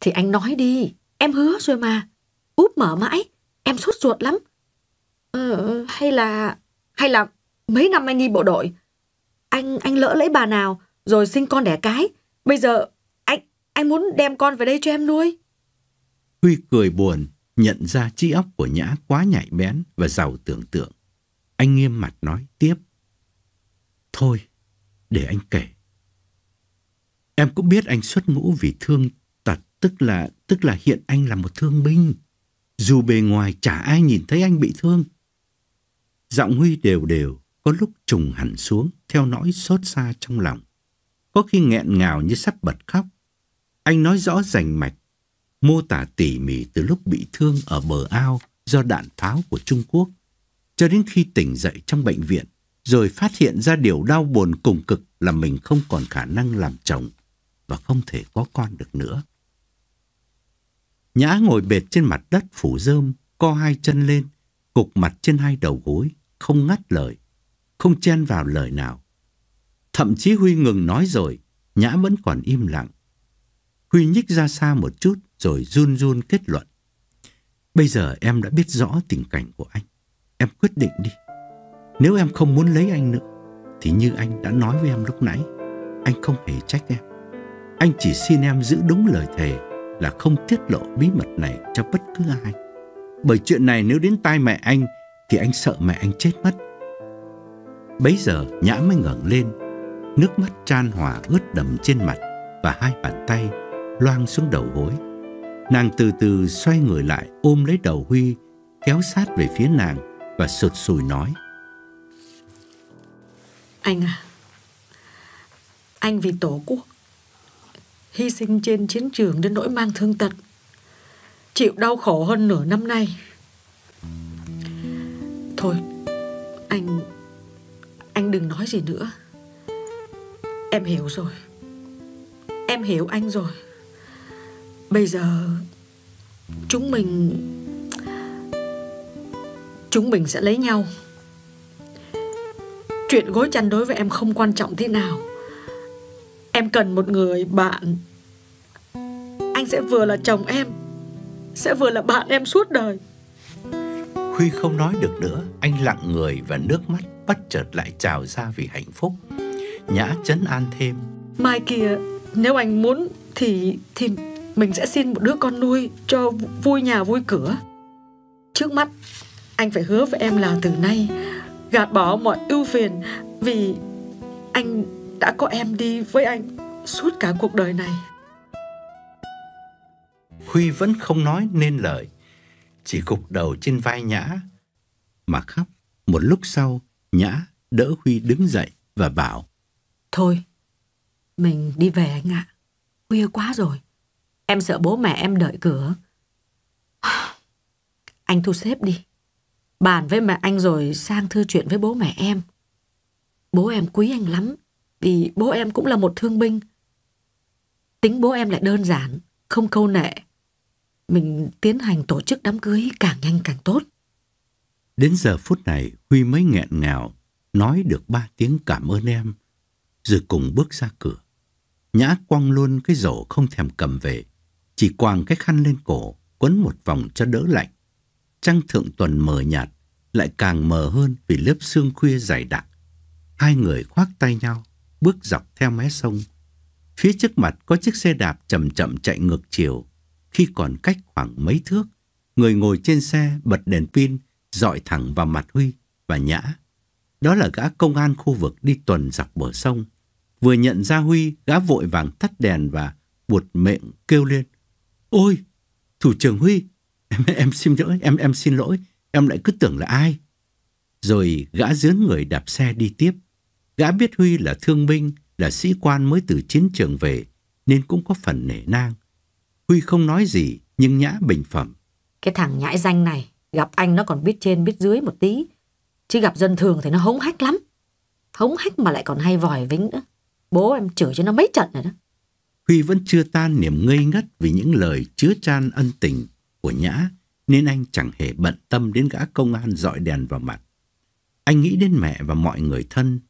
Thì anh nói đi, em hứa rồi mà. Úp mở mãi, em sốt ruột lắm. Ờ, hay là... Hay là mấy năm anh đi bộ đội. Anh anh lỡ lấy bà nào, rồi sinh con đẻ cái. Bây giờ anh anh muốn đem con về đây cho em nuôi. Huy cười buồn, nhận ra trí óc của Nhã quá nhạy bén và giàu tưởng tượng. Anh nghiêm mặt nói tiếp. Thôi, để anh kể. Em cũng biết anh xuất ngũ vì thương tật, tức là tức là hiện anh là một thương binh. Dù bề ngoài chả ai nhìn thấy anh bị thương. Giọng Huy đều đều, có lúc trùng hẳn xuống theo nỗi xót xa trong lòng. Có khi nghẹn ngào như sắp bật khóc. Anh nói rõ rành mạch mô tả tỉ mỉ từ lúc bị thương ở bờ ao do đạn pháo của Trung Quốc cho đến khi tỉnh dậy trong bệnh viện rồi phát hiện ra điều đau buồn cùng cực là mình không còn khả năng làm chồng và không thể có con được nữa. Nhã ngồi bệt trên mặt đất phủ rơm, co hai chân lên, cục mặt trên hai đầu gối, không ngắt lời, không chen vào lời nào. Thậm chí Huy ngừng nói rồi, Nhã vẫn còn im lặng. Huy nhích ra xa một chút, rồi run run kết luận. Bây giờ em đã biết rõ tình cảnh của anh. Em quyết định đi. Nếu em không muốn lấy anh nữa, thì như anh đã nói với em lúc nãy, anh không hề trách em. Anh chỉ xin em giữ đúng lời thề là không tiết lộ bí mật này cho bất cứ ai. Bởi chuyện này nếu đến tai mẹ anh, thì anh sợ mẹ anh chết mất. Bấy giờ Nhã mới ngẩng lên, nước mắt tràn hòa ướt đầm trên mặt và hai bàn tay loang xuống đầu gối. Nàng từ từ xoay người lại ôm lấy đầu Huy, kéo sát về phía nàng và sụt sùi nói. Anh à, anh vì tổ quốc, hy sinh trên chiến trường đến nỗi mang thương tật, chịu đau khổ hơn nửa năm nay. Thôi, anh, anh đừng nói gì nữa. Em hiểu rồi, em hiểu anh rồi bây giờ chúng mình chúng mình sẽ lấy nhau chuyện gối chăn đối với em không quan trọng thế nào em cần một người bạn anh sẽ vừa là chồng em sẽ vừa là bạn em suốt đời huy không nói được nữa anh lặng người và nước mắt bất chợt lại trào ra vì hạnh phúc nhã chấn an thêm mai kia nếu anh muốn thì thì mình sẽ xin một đứa con nuôi cho vui nhà vui cửa trước mắt anh phải hứa với em là từ nay gạt bỏ mọi ưu phiền vì anh đã có em đi với anh suốt cả cuộc đời này huy vẫn không nói nên lời chỉ gục đầu trên vai nhã mà khóc một lúc sau nhã đỡ huy đứng dậy và bảo thôi mình đi về anh ạ à. khuya quá rồi Em sợ bố mẹ em đợi cửa. Anh thu xếp đi. Bàn với mẹ anh rồi sang thư chuyện với bố mẹ em. Bố em quý anh lắm, vì bố em cũng là một thương binh. Tính bố em lại đơn giản, không câu nệ. Mình tiến hành tổ chức đám cưới càng nhanh càng tốt. Đến giờ phút này, Huy mới nghẹn ngào, nói được ba tiếng cảm ơn em, rồi cùng bước ra cửa. Nhã quăng luôn cái rổ không thèm cầm về, chỉ quàng cái khăn lên cổ, quấn một vòng cho đỡ lạnh. Trăng thượng tuần mờ nhạt, lại càng mờ hơn vì lớp sương khuya dày đặc. Hai người khoác tay nhau, bước dọc theo mé sông. Phía trước mặt có chiếc xe đạp chậm chậm chạy ngược chiều. Khi còn cách khoảng mấy thước, người ngồi trên xe bật đèn pin, dọi thẳng vào mặt Huy và Nhã. Đó là gã công an khu vực đi tuần dọc bờ sông. Vừa nhận ra Huy, gã vội vàng tắt đèn và buột miệng kêu lên. Ôi, thủ trưởng Huy, em, em xin lỗi, em em xin lỗi, em lại cứ tưởng là ai. Rồi gã dướn người đạp xe đi tiếp. Gã biết Huy là thương binh, là sĩ quan mới từ chiến trường về, nên cũng có phần nể nang. Huy không nói gì, nhưng Nhã bình phẩm. Cái thằng nhãi danh này, gặp anh nó còn biết trên biết dưới một tí. Chứ gặp dân thường thì nó hống hách lắm. Hống hách mà lại còn hay vòi vĩnh nữa. Bố em chửi cho nó mấy trận rồi đó. Huy vẫn chưa tan niềm ngây ngất vì những lời chứa chan ân tình của Nhã, nên anh chẳng hề bận tâm đến gã công an dọi đèn vào mặt. Anh nghĩ đến mẹ và mọi người thân,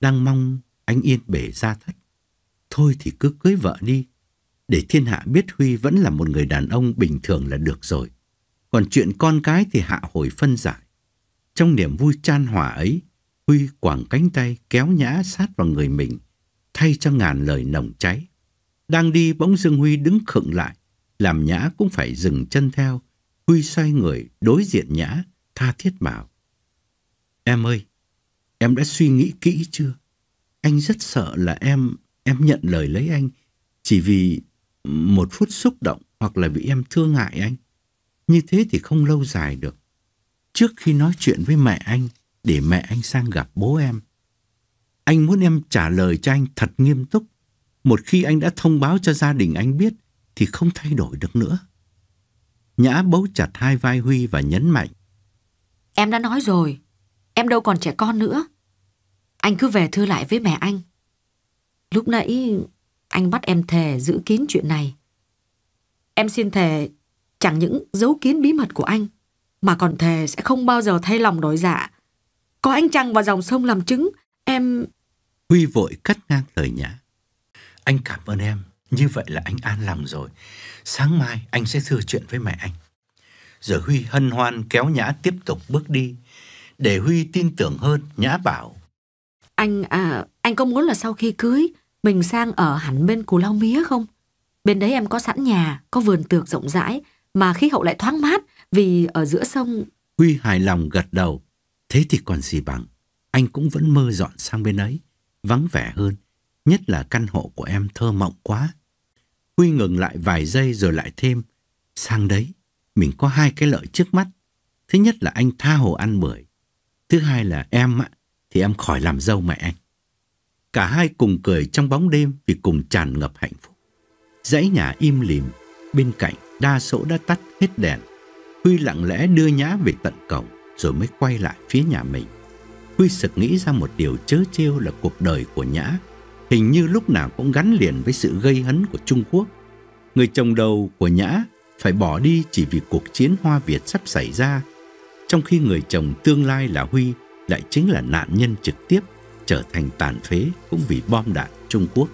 đang mong anh yên bể ra thất. Thôi thì cứ cưới vợ đi, để thiên hạ biết Huy vẫn là một người đàn ông bình thường là được rồi. Còn chuyện con cái thì hạ hồi phân giải. Trong niềm vui chan hòa ấy, Huy quảng cánh tay kéo nhã sát vào người mình, thay cho ngàn lời nồng cháy. Đang đi bỗng Dương Huy đứng khựng lại, làm Nhã cũng phải dừng chân theo. Huy xoay người đối diện Nhã, tha thiết bảo. Em ơi, em đã suy nghĩ kỹ chưa? Anh rất sợ là em, em nhận lời lấy anh chỉ vì một phút xúc động hoặc là vì em thương ngại anh. Như thế thì không lâu dài được. Trước khi nói chuyện với mẹ anh, để mẹ anh sang gặp bố em. Anh muốn em trả lời cho anh thật nghiêm túc một khi anh đã thông báo cho gia đình anh biết thì không thay đổi được nữa. Nhã bấu chặt hai vai Huy và nhấn mạnh. Em đã nói rồi, em đâu còn trẻ con nữa. Anh cứ về thưa lại với mẹ anh. Lúc nãy anh bắt em thề giữ kín chuyện này. Em xin thề chẳng những giấu kín bí mật của anh mà còn thề sẽ không bao giờ thay lòng đổi dạ. Có anh Trăng và dòng sông làm chứng, em... Huy vội cắt ngang lời nhã. Anh cảm ơn em, như vậy là anh an lòng rồi. Sáng mai anh sẽ thưa chuyện với mẹ anh. Rồi Huy hân hoan kéo Nhã tiếp tục bước đi. Để Huy tin tưởng hơn, Nhã bảo. Anh à, anh có muốn là sau khi cưới, mình sang ở hẳn bên Cù Lao Mía không? Bên đấy em có sẵn nhà, có vườn tược rộng rãi, mà khí hậu lại thoáng mát vì ở giữa sông... Huy hài lòng gật đầu. Thế thì còn gì bằng, anh cũng vẫn mơ dọn sang bên ấy, vắng vẻ hơn nhất là căn hộ của em thơ mộng quá. Huy ngừng lại vài giây rồi lại thêm, sang đấy, mình có hai cái lợi trước mắt. Thứ nhất là anh tha hồ ăn bưởi, thứ hai là em ạ, thì em khỏi làm dâu mẹ anh. Cả hai cùng cười trong bóng đêm vì cùng tràn ngập hạnh phúc. Dãy nhà im lìm, bên cạnh đa số đã tắt hết đèn. Huy lặng lẽ đưa nhã về tận cổng rồi mới quay lại phía nhà mình. Huy sực nghĩ ra một điều chớ trêu là cuộc đời của nhã hình như lúc nào cũng gắn liền với sự gây hấn của Trung Quốc. Người chồng đầu của Nhã phải bỏ đi chỉ vì cuộc chiến Hoa Việt sắp xảy ra, trong khi người chồng tương lai là Huy lại chính là nạn nhân trực tiếp trở thành tàn phế cũng vì bom đạn Trung Quốc.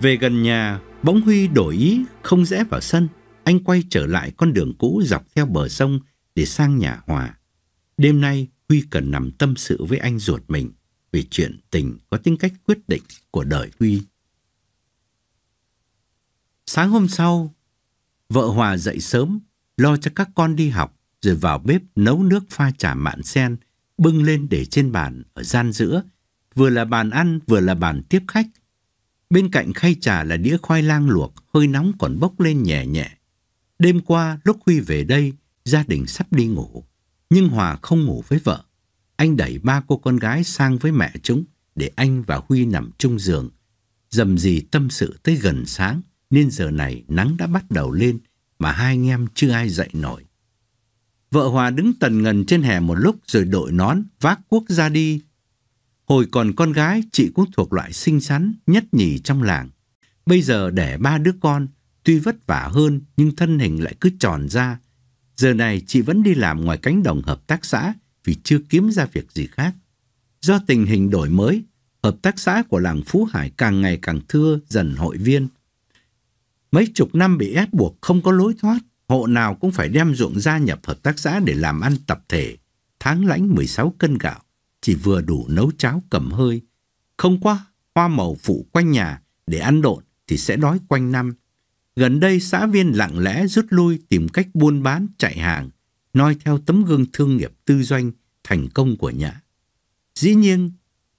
Về gần nhà, bỗng Huy đổi ý không rẽ vào sân, anh quay trở lại con đường cũ dọc theo bờ sông để sang nhà Hòa. Đêm nay Huy cần nằm tâm sự với anh ruột mình về chuyện tình có tính cách quyết định của đời Huy. Sáng hôm sau, vợ Hòa dậy sớm, lo cho các con đi học, rồi vào bếp nấu nước pha trà mạn sen, bưng lên để trên bàn ở gian giữa, vừa là bàn ăn vừa là bàn tiếp khách. Bên cạnh khay trà là đĩa khoai lang luộc, hơi nóng còn bốc lên nhẹ nhẹ. Đêm qua, lúc Huy về đây, gia đình sắp đi ngủ, nhưng Hòa không ngủ với vợ anh đẩy ba cô con gái sang với mẹ chúng để anh và Huy nằm chung giường. Dầm gì tâm sự tới gần sáng nên giờ này nắng đã bắt đầu lên mà hai anh em chưa ai dậy nổi. Vợ Hòa đứng tần ngần trên hè một lúc rồi đội nón vác quốc ra đi. Hồi còn con gái chị cũng thuộc loại xinh xắn nhất nhì trong làng. Bây giờ đẻ ba đứa con tuy vất vả hơn nhưng thân hình lại cứ tròn ra. Giờ này chị vẫn đi làm ngoài cánh đồng hợp tác xã vì chưa kiếm ra việc gì khác. Do tình hình đổi mới, hợp tác xã của làng Phú Hải càng ngày càng thưa dần hội viên. Mấy chục năm bị ép buộc không có lối thoát, hộ nào cũng phải đem ruộng gia nhập hợp tác xã để làm ăn tập thể, tháng lãnh 16 cân gạo, chỉ vừa đủ nấu cháo cầm hơi. Không quá hoa màu phụ quanh nhà để ăn độn thì sẽ đói quanh năm. Gần đây xã viên lặng lẽ rút lui tìm cách buôn bán chạy hàng, noi theo tấm gương thương nghiệp tư doanh thành công của Nhã. Dĩ nhiên,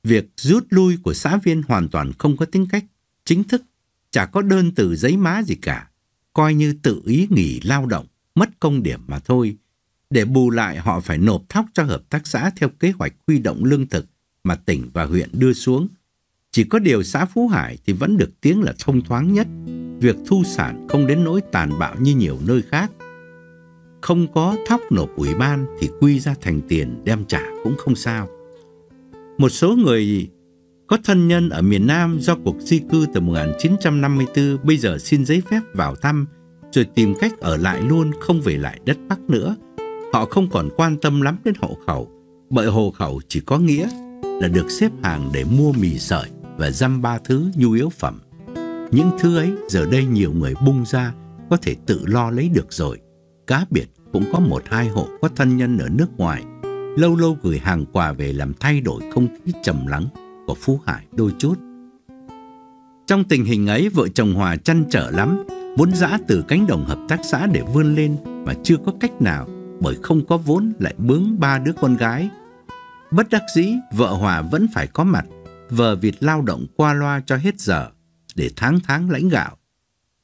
việc rút lui của xã viên hoàn toàn không có tính cách, chính thức, chả có đơn từ giấy má gì cả, coi như tự ý nghỉ lao động, mất công điểm mà thôi. Để bù lại họ phải nộp thóc cho hợp tác xã theo kế hoạch huy động lương thực mà tỉnh và huyện đưa xuống. Chỉ có điều xã Phú Hải thì vẫn được tiếng là thông thoáng nhất, việc thu sản không đến nỗi tàn bạo như nhiều nơi khác không có thóc nộp ủy ban thì quy ra thành tiền đem trả cũng không sao. Một số người có thân nhân ở miền Nam do cuộc di cư từ 1954 bây giờ xin giấy phép vào thăm rồi tìm cách ở lại luôn không về lại đất Bắc nữa. Họ không còn quan tâm lắm đến hộ khẩu, bởi hộ khẩu chỉ có nghĩa là được xếp hàng để mua mì sợi và dăm ba thứ nhu yếu phẩm. Những thứ ấy giờ đây nhiều người bung ra có thể tự lo lấy được rồi cá biệt cũng có một hai hộ có thân nhân ở nước ngoài, lâu lâu gửi hàng quà về làm thay đổi không khí trầm lắng của Phú Hải đôi chút. Trong tình hình ấy, vợ chồng Hòa chăn trở lắm, muốn dã từ cánh đồng hợp tác xã để vươn lên mà chưa có cách nào bởi không có vốn lại bướng ba đứa con gái. Bất đắc dĩ, vợ Hòa vẫn phải có mặt, vờ vịt lao động qua loa cho hết giờ, để tháng tháng lãnh gạo.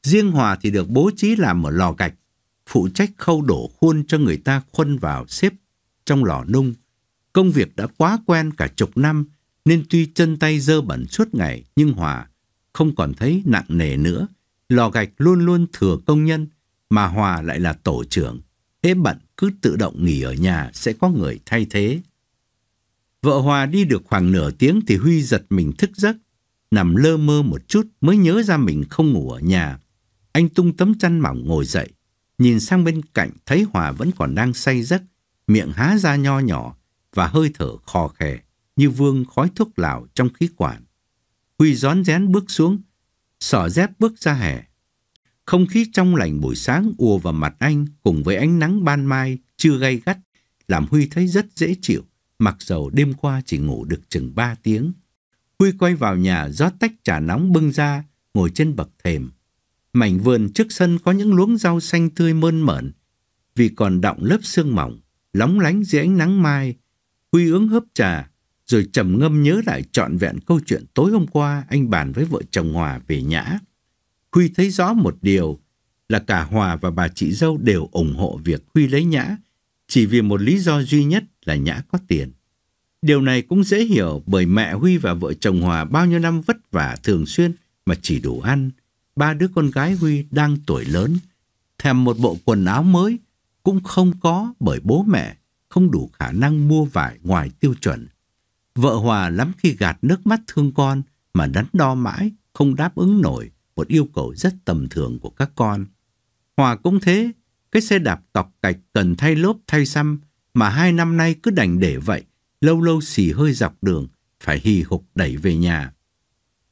Riêng Hòa thì được bố trí làm ở lò gạch phụ trách khâu đổ khuôn cho người ta khuân vào xếp trong lò nung. Công việc đã quá quen cả chục năm nên tuy chân tay dơ bẩn suốt ngày nhưng Hòa không còn thấy nặng nề nữa. Lò gạch luôn luôn thừa công nhân mà Hòa lại là tổ trưởng. Ế bận cứ tự động nghỉ ở nhà sẽ có người thay thế. Vợ Hòa đi được khoảng nửa tiếng thì Huy giật mình thức giấc, nằm lơ mơ một chút mới nhớ ra mình không ngủ ở nhà. Anh tung tấm chăn mỏng ngồi dậy, Nhìn sang bên cạnh thấy Hòa vẫn còn đang say giấc, miệng há ra nho nhỏ và hơi thở khò khè như vương khói thuốc lào trong khí quản. Huy rón rén bước xuống, sở dép bước ra hè. Không khí trong lành buổi sáng ùa vào mặt anh cùng với ánh nắng ban mai chưa gay gắt làm Huy thấy rất dễ chịu mặc dầu đêm qua chỉ ngủ được chừng ba tiếng. Huy quay vào nhà rót tách trà nóng bưng ra, ngồi trên bậc thềm, Mảnh vườn trước sân có những luống rau xanh tươi mơn mởn, vì còn đọng lớp sương mỏng, lóng lánh dưới ánh nắng mai. Huy uống hớp trà, rồi trầm ngâm nhớ lại trọn vẹn câu chuyện tối hôm qua anh bàn với vợ chồng Hòa về Nhã. Huy thấy rõ một điều là cả Hòa và bà chị dâu đều ủng hộ việc Huy lấy Nhã, chỉ vì một lý do duy nhất là Nhã có tiền. Điều này cũng dễ hiểu bởi mẹ Huy và vợ chồng Hòa bao nhiêu năm vất vả thường xuyên mà chỉ đủ ăn ba đứa con gái Huy đang tuổi lớn, thèm một bộ quần áo mới cũng không có bởi bố mẹ không đủ khả năng mua vải ngoài tiêu chuẩn. Vợ Hòa lắm khi gạt nước mắt thương con mà đắn đo mãi không đáp ứng nổi một yêu cầu rất tầm thường của các con. Hòa cũng thế, cái xe đạp cọc cạch cần thay lốp thay xăm mà hai năm nay cứ đành để vậy, lâu lâu xì hơi dọc đường, phải hì hục đẩy về nhà.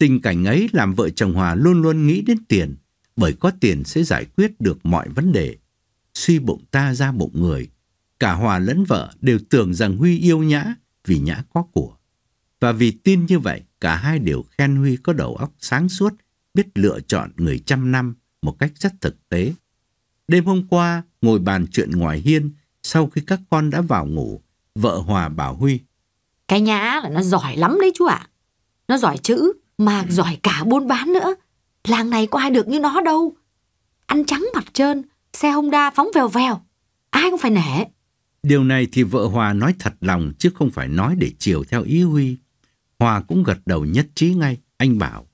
Tình cảnh ấy làm vợ chồng Hòa luôn luôn nghĩ đến tiền, bởi có tiền sẽ giải quyết được mọi vấn đề. Suy bụng ta ra bụng người, cả Hòa lẫn vợ đều tưởng rằng Huy yêu Nhã vì Nhã có của. Và vì tin như vậy, cả hai đều khen Huy có đầu óc sáng suốt, biết lựa chọn người trăm năm một cách rất thực tế. Đêm hôm qua, ngồi bàn chuyện ngoài hiên, sau khi các con đã vào ngủ, vợ Hòa bảo Huy. Cái nhã là nó giỏi lắm đấy chú ạ. À. Nó giỏi chữ, mà giỏi cả buôn bán nữa. Làng này có ai được như nó đâu. Ăn trắng mặt trơn, xe Honda phóng vèo vèo. Ai cũng phải nể. Điều này thì vợ Hòa nói thật lòng chứ không phải nói để chiều theo ý Huy. Hòa cũng gật đầu nhất trí ngay, anh bảo.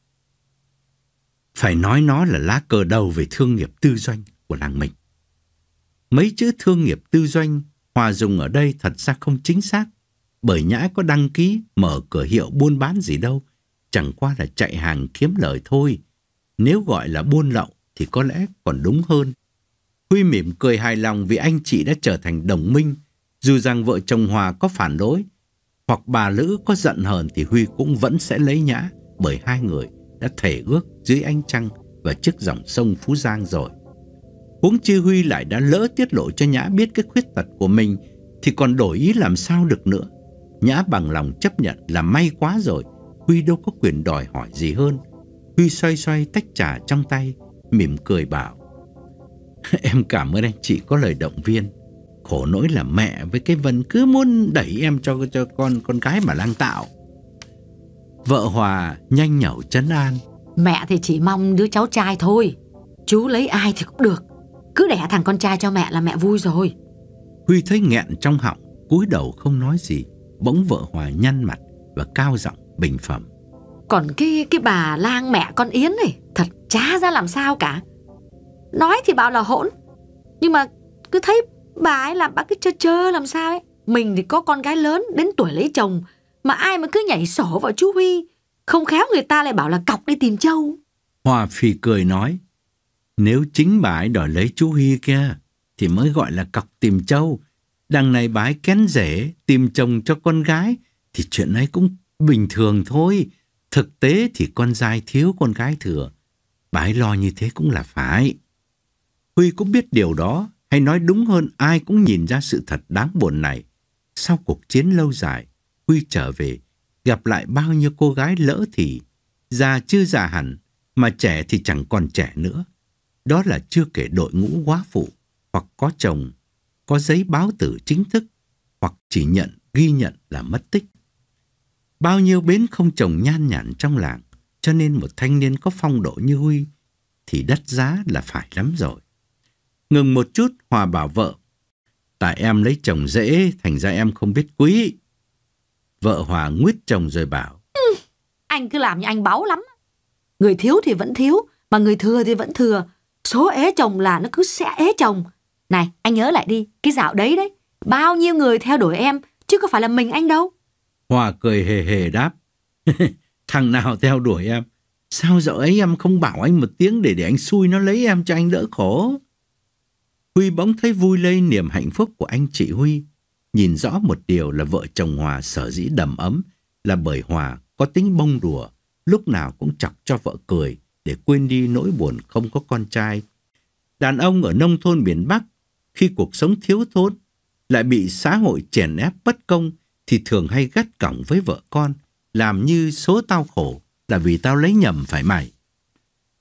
Phải nói nó là lá cờ đầu về thương nghiệp tư doanh của làng mình. Mấy chữ thương nghiệp tư doanh Hòa dùng ở đây thật ra không chính xác, bởi Nhã có đăng ký mở cửa hiệu buôn bán gì đâu chẳng qua là chạy hàng kiếm lời thôi. Nếu gọi là buôn lậu thì có lẽ còn đúng hơn. Huy mỉm cười hài lòng vì anh chị đã trở thành đồng minh, dù rằng vợ chồng Hòa có phản đối, hoặc bà Lữ có giận hờn thì Huy cũng vẫn sẽ lấy nhã bởi hai người đã thể ước dưới ánh trăng và trước dòng sông Phú Giang rồi. Huống chi Huy lại đã lỡ tiết lộ cho Nhã biết cái khuyết tật của mình thì còn đổi ý làm sao được nữa. Nhã bằng lòng chấp nhận là may quá rồi Huy đâu có quyền đòi hỏi gì hơn. Huy xoay xoay tách trà trong tay, mỉm cười bảo. em cảm ơn anh chị có lời động viên. Khổ nỗi là mẹ với cái Vân cứ muốn đẩy em cho cho con con cái mà lang tạo. Vợ Hòa nhanh nhẩu chấn an. Mẹ thì chỉ mong đứa cháu trai thôi. Chú lấy ai thì cũng được. Cứ đẻ thằng con trai cho mẹ là mẹ vui rồi. Huy thấy nghẹn trong họng, cúi đầu không nói gì. Bỗng vợ Hòa nhăn mặt và cao giọng bình phẩm Còn cái cái bà lang mẹ con Yến này Thật chả ra làm sao cả Nói thì bảo là hỗn Nhưng mà cứ thấy bà ấy làm bà cứ chơ chơ làm sao ấy Mình thì có con gái lớn đến tuổi lấy chồng Mà ai mà cứ nhảy sổ vào chú Huy Không khéo người ta lại bảo là cọc đi tìm châu Hòa phì cười nói Nếu chính bà ấy đòi lấy chú Huy kia Thì mới gọi là cọc tìm châu Đằng này bà ấy kén rể Tìm chồng cho con gái Thì chuyện ấy cũng Bình thường thôi, thực tế thì con trai thiếu con gái thừa. bái lo như thế cũng là phải. Huy cũng biết điều đó, hay nói đúng hơn ai cũng nhìn ra sự thật đáng buồn này. Sau cuộc chiến lâu dài, Huy trở về, gặp lại bao nhiêu cô gái lỡ thì, già chưa già hẳn, mà trẻ thì chẳng còn trẻ nữa. Đó là chưa kể đội ngũ quá phụ, hoặc có chồng, có giấy báo tử chính thức, hoặc chỉ nhận, ghi nhận là mất tích. Bao nhiêu bến không trồng nhan nhản trong làng, cho nên một thanh niên có phong độ như Huy thì đắt giá là phải lắm rồi. Ngừng một chút, Hòa bảo vợ. Tại em lấy chồng dễ, thành ra em không biết quý. Vợ Hòa nguyết chồng rồi bảo. Ừ, anh cứ làm như anh báo lắm. Người thiếu thì vẫn thiếu, mà người thừa thì vẫn thừa. Số ế chồng là nó cứ sẽ ế chồng. Này, anh nhớ lại đi, cái dạo đấy đấy. Bao nhiêu người theo đuổi em, chứ có phải là mình anh đâu. Hòa cười hề hề đáp. Thằng nào theo đuổi em? Sao dạo ấy em không bảo anh một tiếng để để anh xui nó lấy em cho anh đỡ khổ? Huy bỗng thấy vui lây niềm hạnh phúc của anh chị Huy. Nhìn rõ một điều là vợ chồng Hòa sở dĩ đầm ấm là bởi Hòa có tính bông đùa, lúc nào cũng chọc cho vợ cười để quên đi nỗi buồn không có con trai. Đàn ông ở nông thôn miền Bắc khi cuộc sống thiếu thốn lại bị xã hội chèn ép bất công thì thường hay gắt cỏng với vợ con, làm như số tao khổ là vì tao lấy nhầm phải mày.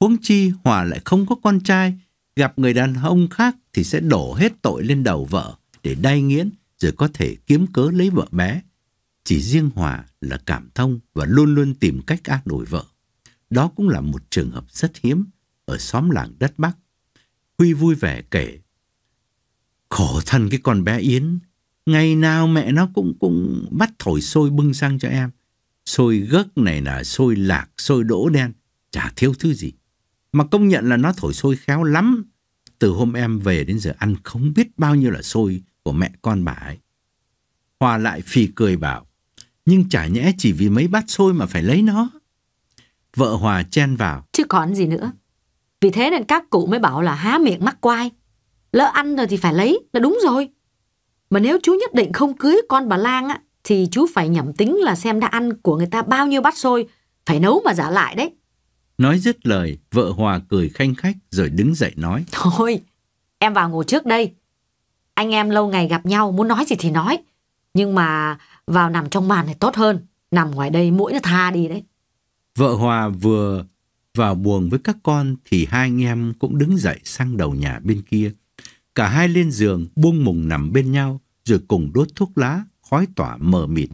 Huống chi Hòa lại không có con trai, gặp người đàn ông khác thì sẽ đổ hết tội lên đầu vợ để đay nghiến rồi có thể kiếm cớ lấy vợ bé. Chỉ riêng Hòa là cảm thông và luôn luôn tìm cách an đổi vợ. Đó cũng là một trường hợp rất hiếm ở xóm làng đất Bắc. Huy vui vẻ kể Khổ thân cái con bé Yến Ngày nào mẹ nó cũng cũng bắt thổi sôi bưng sang cho em. Sôi gấc này là sôi lạc, sôi đỗ đen, chả thiếu thứ gì. Mà công nhận là nó thổi sôi khéo lắm. Từ hôm em về đến giờ ăn không biết bao nhiêu là sôi của mẹ con bà ấy. Hòa lại phì cười bảo, nhưng chả nhẽ chỉ vì mấy bát sôi mà phải lấy nó. Vợ Hòa chen vào. Chứ còn gì nữa. Vì thế nên các cụ mới bảo là há miệng mắc quai. Lỡ ăn rồi thì phải lấy là đúng rồi. Mà nếu chú nhất định không cưới con bà Lang á, thì chú phải nhẩm tính là xem đã ăn của người ta bao nhiêu bát xôi, phải nấu mà giả lại đấy. Nói dứt lời, vợ Hòa cười khanh khách rồi đứng dậy nói. Thôi, em vào ngồi trước đây. Anh em lâu ngày gặp nhau, muốn nói gì thì nói. Nhưng mà vào nằm trong màn này tốt hơn, nằm ngoài đây mũi nó tha đi đấy. Vợ Hòa vừa vào buồng với các con thì hai anh em cũng đứng dậy sang đầu nhà bên kia. Cả hai lên giường buông mùng nằm bên nhau rồi cùng đốt thuốc lá, khói tỏa mờ mịt.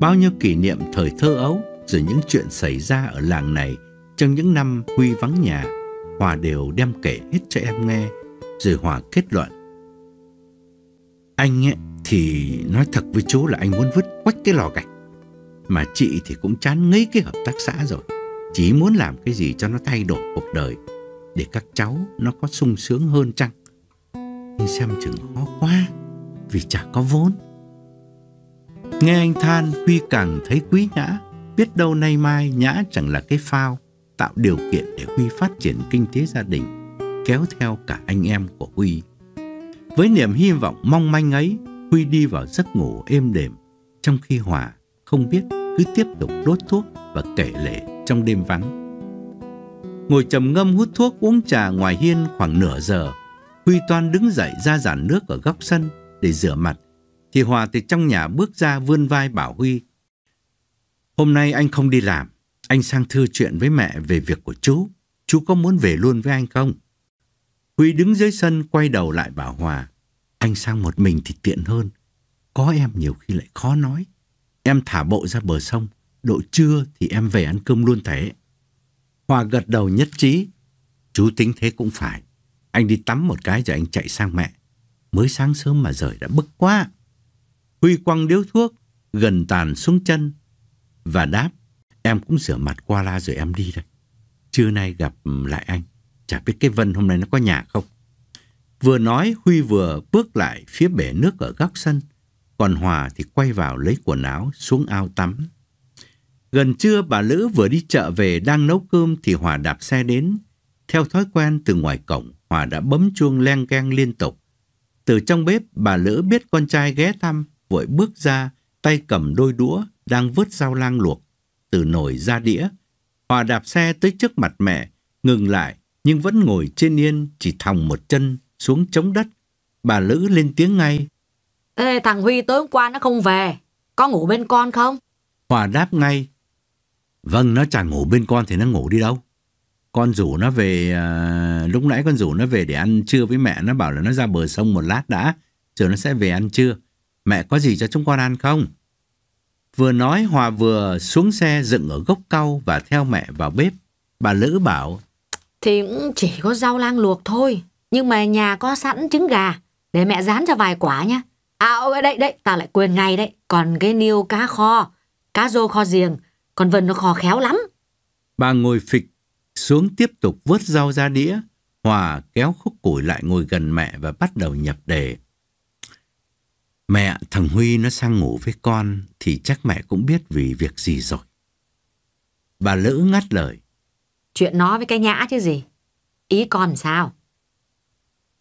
Bao nhiêu kỷ niệm thời thơ ấu rồi những chuyện xảy ra ở làng này trong những năm Huy vắng nhà, Hòa đều đem kể hết cho em nghe, rồi Hòa kết luận. Anh ấy thì nói thật với chú là anh muốn vứt quách cái lò gạch. Mà chị thì cũng chán ngấy cái hợp tác xã rồi. Chỉ muốn làm cái gì cho nó thay đổi cuộc đời để các cháu nó có sung sướng hơn chăng? nhưng xem chừng khó quá vì chả có vốn. Nghe anh than Huy càng thấy quý Nhã, biết đâu nay mai Nhã chẳng là cái phao tạo điều kiện để Huy phát triển kinh tế gia đình, kéo theo cả anh em của Huy. Với niềm hy vọng mong manh ấy, Huy đi vào giấc ngủ êm đềm, trong khi Hòa không biết cứ tiếp tục đốt thuốc và kể lể trong đêm vắng. Ngồi trầm ngâm hút thuốc uống trà ngoài hiên khoảng nửa giờ, Huy toan đứng dậy ra giản nước ở góc sân để rửa mặt, thì Hòa từ trong nhà bước ra vươn vai bảo Huy. Hôm nay anh không đi làm, anh sang thư chuyện với mẹ về việc của chú. Chú có muốn về luôn với anh không? Huy đứng dưới sân quay đầu lại bảo Hòa. Anh sang một mình thì tiện hơn. Có em nhiều khi lại khó nói. Em thả bộ ra bờ sông, độ trưa thì em về ăn cơm luôn thế. Hòa gật đầu nhất trí. Chú tính thế cũng phải. Anh đi tắm một cái rồi anh chạy sang mẹ. Mới sáng sớm mà rời đã bức quá. Huy quăng điếu thuốc, gần tàn xuống chân và đáp. Em cũng rửa mặt qua la rồi em đi đây. Trưa nay gặp lại anh. Chả biết cái Vân hôm nay nó có nhà không. Vừa nói Huy vừa bước lại phía bể nước ở góc sân. Còn Hòa thì quay vào lấy quần áo xuống ao tắm. Gần trưa bà Lữ vừa đi chợ về đang nấu cơm thì Hòa đạp xe đến. Theo thói quen từ ngoài cổng, Hòa đã bấm chuông len keng liên tục. Từ trong bếp, bà Lữ biết con trai ghé thăm, vội bước ra, tay cầm đôi đũa, đang vớt rau lang luộc, từ nồi ra đĩa. Hòa đạp xe tới trước mặt mẹ, ngừng lại, nhưng vẫn ngồi trên yên, chỉ thòng một chân xuống chống đất. Bà Lữ lên tiếng ngay. Ê, thằng Huy tối hôm qua nó không về, có ngủ bên con không? Hòa đáp ngay. Vâng, nó chẳng ngủ bên con thì nó ngủ đi đâu con rủ nó về à, lúc nãy con rủ nó về để ăn trưa với mẹ nó bảo là nó ra bờ sông một lát đã rồi nó sẽ về ăn trưa mẹ có gì cho chúng con ăn không vừa nói hòa vừa xuống xe dựng ở gốc cau và theo mẹ vào bếp bà lữ bảo thì cũng chỉ có rau lang luộc thôi nhưng mà nhà có sẵn trứng gà để mẹ rán cho vài quả nhá à đây đây ta lại quên ngay đấy còn cái niêu cá kho cá rô kho giềng con vân nó kho khéo lắm bà ngồi phịch xuống tiếp tục vớt rau ra đĩa, Hòa kéo khúc củi lại ngồi gần mẹ và bắt đầu nhập đề. Mẹ, thằng Huy nó sang ngủ với con thì chắc mẹ cũng biết vì việc gì rồi. Bà Lữ ngắt lời. Chuyện nó với cái nhã chứ gì? Ý con sao?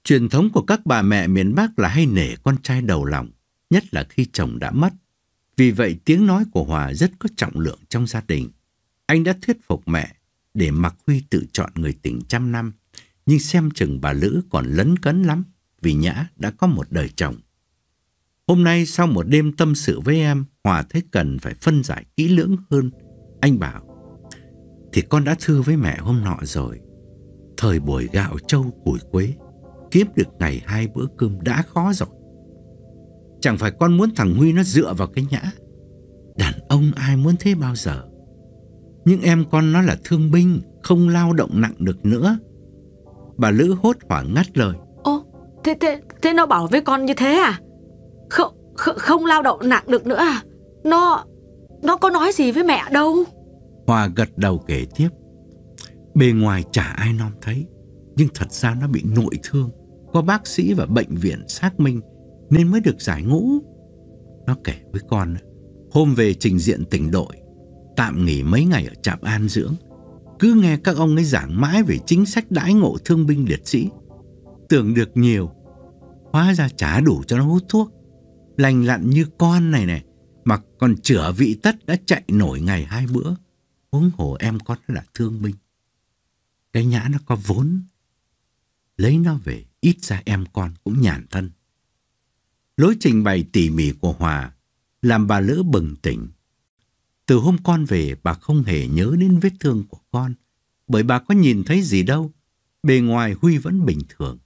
Truyền thống của các bà mẹ miền Bắc là hay nể con trai đầu lòng, nhất là khi chồng đã mất. Vì vậy tiếng nói của Hòa rất có trọng lượng trong gia đình. Anh đã thuyết phục mẹ để mặc Huy tự chọn người tình trăm năm. Nhưng xem chừng bà Lữ còn lấn cấn lắm vì Nhã đã có một đời chồng. Hôm nay sau một đêm tâm sự với em, Hòa thấy cần phải phân giải kỹ lưỡng hơn. Anh bảo, thì con đã thưa với mẹ hôm nọ rồi. Thời buổi gạo trâu củi quế, kiếm được ngày hai bữa cơm đã khó rồi. Chẳng phải con muốn thằng Huy nó dựa vào cái nhã. Đàn ông ai muốn thế bao giờ? Nhưng em con nó là thương binh, không lao động nặng được nữa. Bà Lữ hốt hoảng ngắt lời. Ô, thế, thế, thế nó bảo với con như thế à? Không, không, không lao động nặng được nữa à? Nó, nó có nói gì với mẹ đâu. Hòa gật đầu kể tiếp. Bề ngoài chả ai non thấy, nhưng thật ra nó bị nội thương. Có bác sĩ và bệnh viện xác minh nên mới được giải ngũ. Nó kể với con, hôm về trình diện tỉnh đội, tạm nghỉ mấy ngày ở trạm an dưỡng. Cứ nghe các ông ấy giảng mãi về chính sách đãi ngộ thương binh liệt sĩ. Tưởng được nhiều, hóa ra chả đủ cho nó hút thuốc. Lành lặn như con này này, mà còn chữa vị tất đã chạy nổi ngày hai bữa. Huống hồ em con là thương binh. Cái nhã nó có vốn. Lấy nó về, ít ra em con cũng nhàn thân. Lối trình bày tỉ mỉ của Hòa làm bà Lữ bừng tỉnh từ hôm con về, bà không hề nhớ đến vết thương của con, bởi bà có nhìn thấy gì đâu. Bề ngoài Huy vẫn bình thường.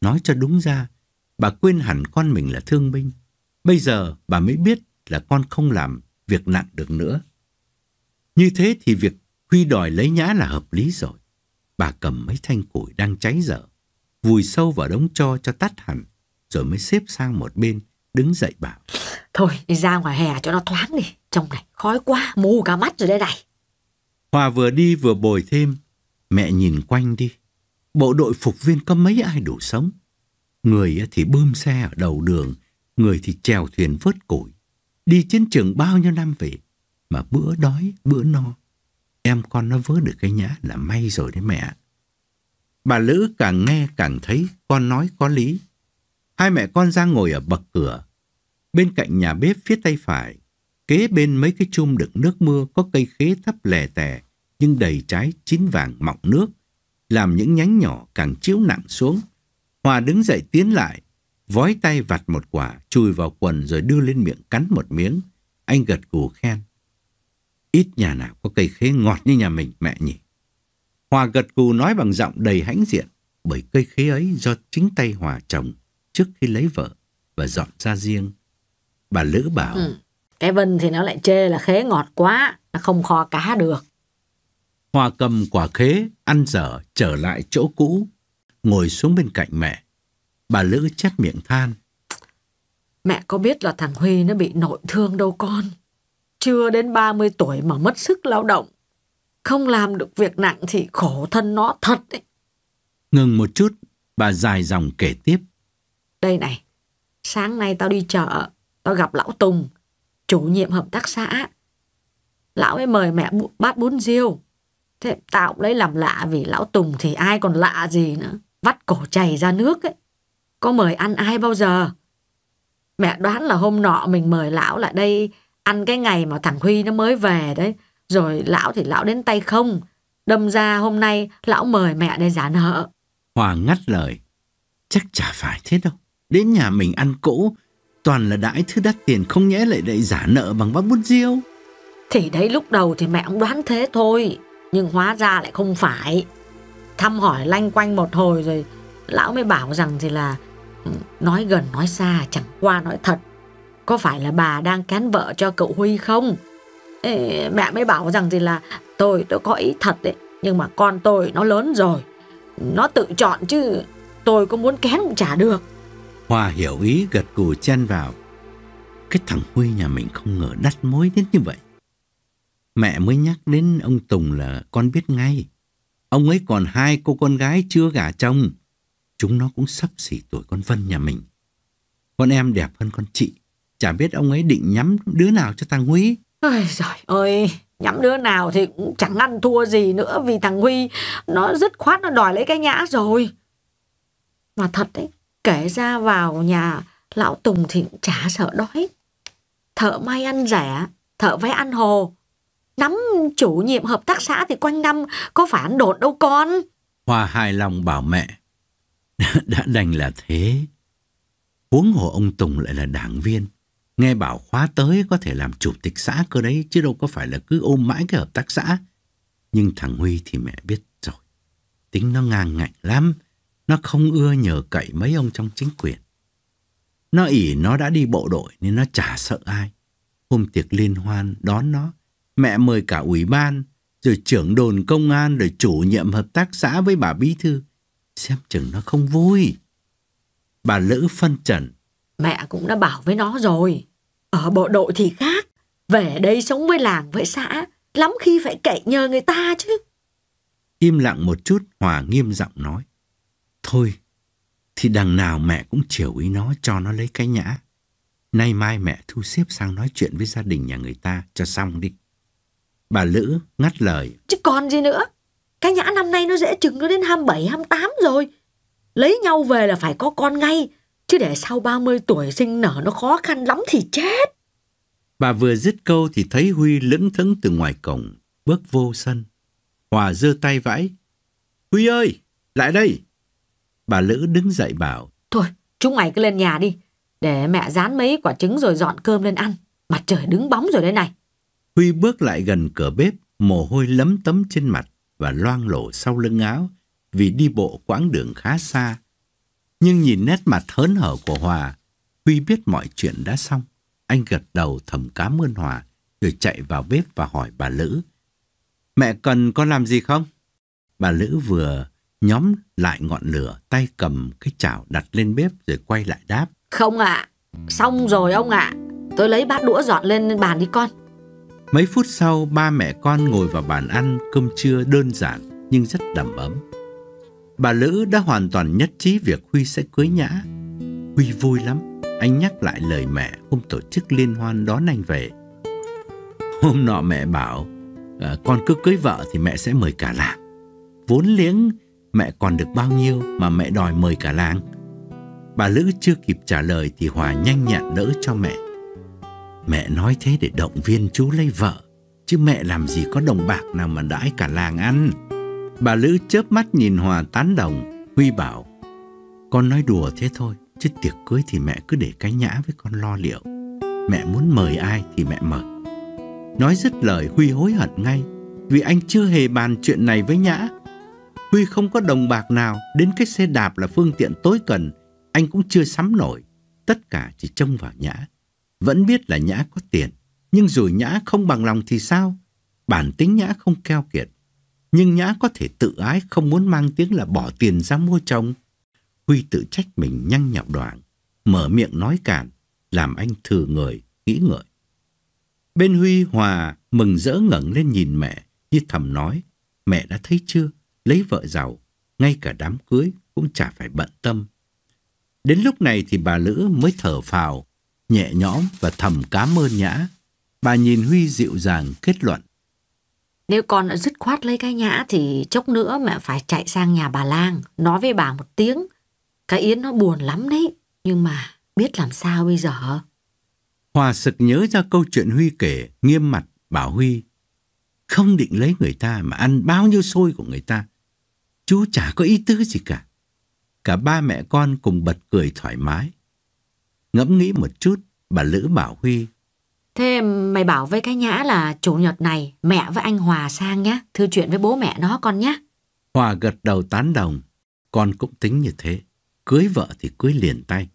Nói cho đúng ra, bà quên hẳn con mình là thương binh. Bây giờ bà mới biết là con không làm việc nặng được nữa. Như thế thì việc Huy đòi lấy nhã là hợp lý rồi. Bà cầm mấy thanh củi đang cháy dở, vùi sâu vào đống cho cho tắt hẳn, rồi mới xếp sang một bên, đứng dậy bảo. Thôi, đi ra ngoài hè cho nó thoáng đi. Trong này khói quá, mù cả mắt rồi đây này. Hòa vừa đi vừa bồi thêm. Mẹ nhìn quanh đi. Bộ đội phục viên có mấy ai đủ sống. Người thì bơm xe ở đầu đường. Người thì chèo thuyền vớt củi. Đi chiến trường bao nhiêu năm về. Mà bữa đói, bữa no. Em con nó vớ được cái nhã là may rồi đấy mẹ. Bà Lữ càng nghe càng thấy con nói có lý. Hai mẹ con ra ngồi ở bậc cửa, Bên cạnh nhà bếp phía tay phải, kế bên mấy cái chum đựng nước mưa có cây khế thấp lè tè, nhưng đầy trái chín vàng mọng nước, làm những nhánh nhỏ càng chiếu nặng xuống. Hòa đứng dậy tiến lại, vói tay vặt một quả, chui vào quần rồi đưa lên miệng cắn một miếng. Anh gật gù khen. Ít nhà nào có cây khế ngọt như nhà mình mẹ nhỉ. Hòa gật gù nói bằng giọng đầy hãnh diện bởi cây khế ấy do chính tay Hòa trồng trước khi lấy vợ và dọn ra riêng. Bà Lữ bảo. Ừ. Cái Vân thì nó lại chê là khế ngọt quá, nó không kho cá được. Hoa cầm quả khế, ăn dở, trở lại chỗ cũ, ngồi xuống bên cạnh mẹ. Bà Lữ chép miệng than. Mẹ có biết là thằng Huy nó bị nội thương đâu con. Chưa đến 30 tuổi mà mất sức lao động. Không làm được việc nặng thì khổ thân nó thật đấy. Ngừng một chút, bà dài dòng kể tiếp. Đây này, sáng nay tao đi chợ, tôi gặp lão Tùng, chủ nhiệm hợp tác xã. Lão ấy mời mẹ bát bún riêu. Thế tao lấy làm lạ vì lão Tùng thì ai còn lạ gì nữa. Vắt cổ chảy ra nước ấy. Có mời ăn ai bao giờ? Mẹ đoán là hôm nọ mình mời lão lại đây ăn cái ngày mà thằng Huy nó mới về đấy. Rồi lão thì lão đến tay không. Đâm ra hôm nay lão mời mẹ đây giả nợ. Hòa ngắt lời. Chắc chả phải thế đâu. Đến nhà mình ăn cỗ toàn là đãi thứ đắt tiền không nhẽ lại lại giả nợ bằng bát bút riêu. Thì đấy lúc đầu thì mẹ cũng đoán thế thôi, nhưng hóa ra lại không phải. Thăm hỏi lanh quanh một hồi rồi, lão mới bảo rằng thì là ừ, nói gần nói xa chẳng qua nói thật. Có phải là bà đang kén vợ cho cậu Huy không? Ê, mẹ mới bảo rằng thì là tôi tôi có ý thật đấy, nhưng mà con tôi nó lớn rồi, nó tự chọn chứ tôi có muốn kén cũng chả được. Hòa hiểu ý gật cù chen vào. Cái thằng Huy nhà mình không ngờ đắt mối đến như vậy. Mẹ mới nhắc đến ông Tùng là con biết ngay. Ông ấy còn hai cô con gái chưa gả chồng. Chúng nó cũng sắp xỉ tuổi con Vân nhà mình. Con em đẹp hơn con chị. Chả biết ông ấy định nhắm đứa nào cho thằng Huy. Ôi trời ơi, nhắm đứa nào thì cũng chẳng ăn thua gì nữa vì thằng Huy nó dứt khoát nó đòi lấy cái nhã rồi. Mà thật đấy, Kể ra vào nhà lão Tùng thì chả sợ đói. Thợ may ăn rẻ, thợ váy ăn hồ. Nắm chủ nhiệm hợp tác xã thì quanh năm có phản đột đâu con. Hoa hài lòng bảo mẹ. Đã đành là thế. Huống hồ ông Tùng lại là đảng viên. Nghe bảo khóa tới có thể làm chủ tịch xã cơ đấy chứ đâu có phải là cứ ôm mãi cái hợp tác xã. Nhưng thằng Huy thì mẹ biết rồi. Tính nó ngang ngạnh lắm. Nó không ưa nhờ cậy mấy ông trong chính quyền. Nó ỉ nó đã đi bộ đội nên nó chả sợ ai. Hôm tiệc liên hoan đón nó, mẹ mời cả ủy ban, rồi trưởng đồn công an, rồi chủ nhiệm hợp tác xã với bà bí thư. Xem chừng nó không vui. Bà Lữ phân trần. Mẹ cũng đã bảo với nó rồi. Ở bộ đội thì khác. Về đây sống với làng, với xã. Lắm khi phải cậy nhờ người ta chứ. Im lặng một chút, Hòa nghiêm giọng nói. Thôi, thì đằng nào mẹ cũng chiều ý nó cho nó lấy cái nhã. Nay mai mẹ thu xếp sang nói chuyện với gia đình nhà người ta cho xong đi. Bà Lữ ngắt lời. Chứ còn gì nữa. Cái nhã năm nay nó dễ chừng nó đến 27, 28 rồi. Lấy nhau về là phải có con ngay. Chứ để sau 30 tuổi sinh nở nó khó khăn lắm thì chết. Bà vừa dứt câu thì thấy Huy lững thững từ ngoài cổng, bước vô sân. Hòa giơ tay vẫy Huy ơi, lại đây. Bà Lữ đứng dậy bảo. Thôi, chúng mày cứ lên nhà đi. Để mẹ rán mấy quả trứng rồi dọn cơm lên ăn. Mặt trời đứng bóng rồi đây này. Huy bước lại gần cửa bếp, mồ hôi lấm tấm trên mặt và loang lổ sau lưng áo vì đi bộ quãng đường khá xa. Nhưng nhìn nét mặt hớn hở của Hòa, Huy biết mọi chuyện đã xong. Anh gật đầu thầm cám ơn Hòa, rồi chạy vào bếp và hỏi bà Lữ. Mẹ cần con làm gì không? Bà Lữ vừa Nhóm lại ngọn lửa tay cầm cái chảo đặt lên bếp rồi quay lại đáp. Không ạ, à, xong rồi ông ạ. À. Tôi lấy bát đũa dọn lên bàn đi con. Mấy phút sau ba mẹ con ngồi vào bàn ăn cơm trưa đơn giản nhưng rất đầm ấm. Bà Lữ đã hoàn toàn nhất trí việc Huy sẽ cưới Nhã. Huy vui lắm, anh nhắc lại lời mẹ hôm tổ chức liên hoan đón anh về. Hôm nọ mẹ bảo, à, con cứ cưới vợ thì mẹ sẽ mời cả làng. Vốn liếng mẹ còn được bao nhiêu mà mẹ đòi mời cả làng. Bà Lữ chưa kịp trả lời thì Hòa nhanh nhạn đỡ cho mẹ. Mẹ nói thế để động viên chú lấy vợ, chứ mẹ làm gì có đồng bạc nào mà đãi cả làng ăn. Bà Lữ chớp mắt nhìn Hòa tán đồng, Huy bảo, con nói đùa thế thôi, chứ tiệc cưới thì mẹ cứ để cái nhã với con lo liệu. Mẹ muốn mời ai thì mẹ mời. Nói dứt lời Huy hối hận ngay, vì anh chưa hề bàn chuyện này với Nhã Huy không có đồng bạc nào, đến cái xe đạp là phương tiện tối cần, anh cũng chưa sắm nổi. Tất cả chỉ trông vào Nhã. Vẫn biết là Nhã có tiền, nhưng dù Nhã không bằng lòng thì sao? Bản tính Nhã không keo kiệt. Nhưng Nhã có thể tự ái không muốn mang tiếng là bỏ tiền ra mua chồng. Huy tự trách mình nhăn nhọc đoạn, mở miệng nói cản, làm anh thừa người, nghĩ ngợi. Bên Huy Hòa mừng rỡ ngẩn lên nhìn mẹ, như thầm nói, mẹ đã thấy chưa? lấy vợ giàu, ngay cả đám cưới cũng chả phải bận tâm. Đến lúc này thì bà Lữ mới thở phào, nhẹ nhõm và thầm cám ơn Nhã. Bà nhìn Huy dịu dàng kết luận. Nếu con đã dứt khoát lấy cái nhã thì chốc nữa mẹ phải chạy sang nhà bà Lang, nói với bà một tiếng. Cái Yến nó buồn lắm đấy, nhưng mà biết làm sao bây giờ. Hòa sực nhớ ra câu chuyện Huy kể, nghiêm mặt bảo Huy. Không định lấy người ta mà ăn bao nhiêu xôi của người ta. Chú chả có ý tứ gì cả. Cả ba mẹ con cùng bật cười thoải mái. Ngẫm nghĩ một chút, bà Lữ bảo Huy. Thế mày bảo với cái nhã là chủ nhật này mẹ với anh Hòa sang nhé, thư chuyện với bố mẹ nó con nhé. Hòa gật đầu tán đồng, con cũng tính như thế, cưới vợ thì cưới liền tay.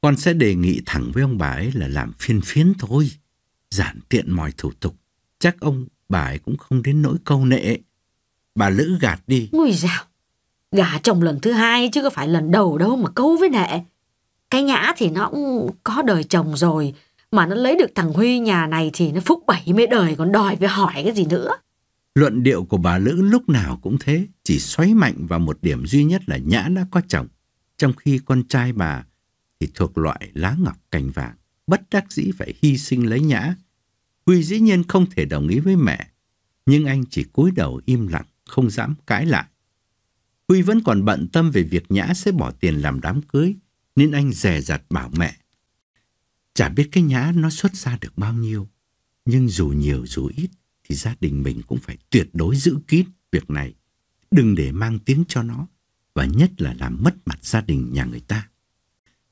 Con sẽ đề nghị thẳng với ông bà ấy là làm phiên phiến thôi, giản tiện mọi thủ tục, chắc ông bà ấy cũng không đến nỗi câu nệ bà Lữ gạt đi. Ui dào, gả chồng lần thứ hai chứ có phải lần đầu đâu mà cấu với nệ. Cái nhã thì nó cũng có đời chồng rồi, mà nó lấy được thằng Huy nhà này thì nó phúc bảy mấy đời còn đòi phải hỏi cái gì nữa. Luận điệu của bà Lữ lúc nào cũng thế, chỉ xoáy mạnh vào một điểm duy nhất là nhã đã có chồng, trong khi con trai bà thì thuộc loại lá ngọc cành vàng, bất đắc dĩ phải hy sinh lấy nhã. Huy dĩ nhiên không thể đồng ý với mẹ, nhưng anh chỉ cúi đầu im lặng không dám cãi lại. Huy vẫn còn bận tâm về việc Nhã sẽ bỏ tiền làm đám cưới, nên anh dè dặt bảo mẹ. Chả biết cái Nhã nó xuất ra được bao nhiêu, nhưng dù nhiều dù ít thì gia đình mình cũng phải tuyệt đối giữ kín việc này. Đừng để mang tiếng cho nó, và nhất là làm mất mặt gia đình nhà người ta.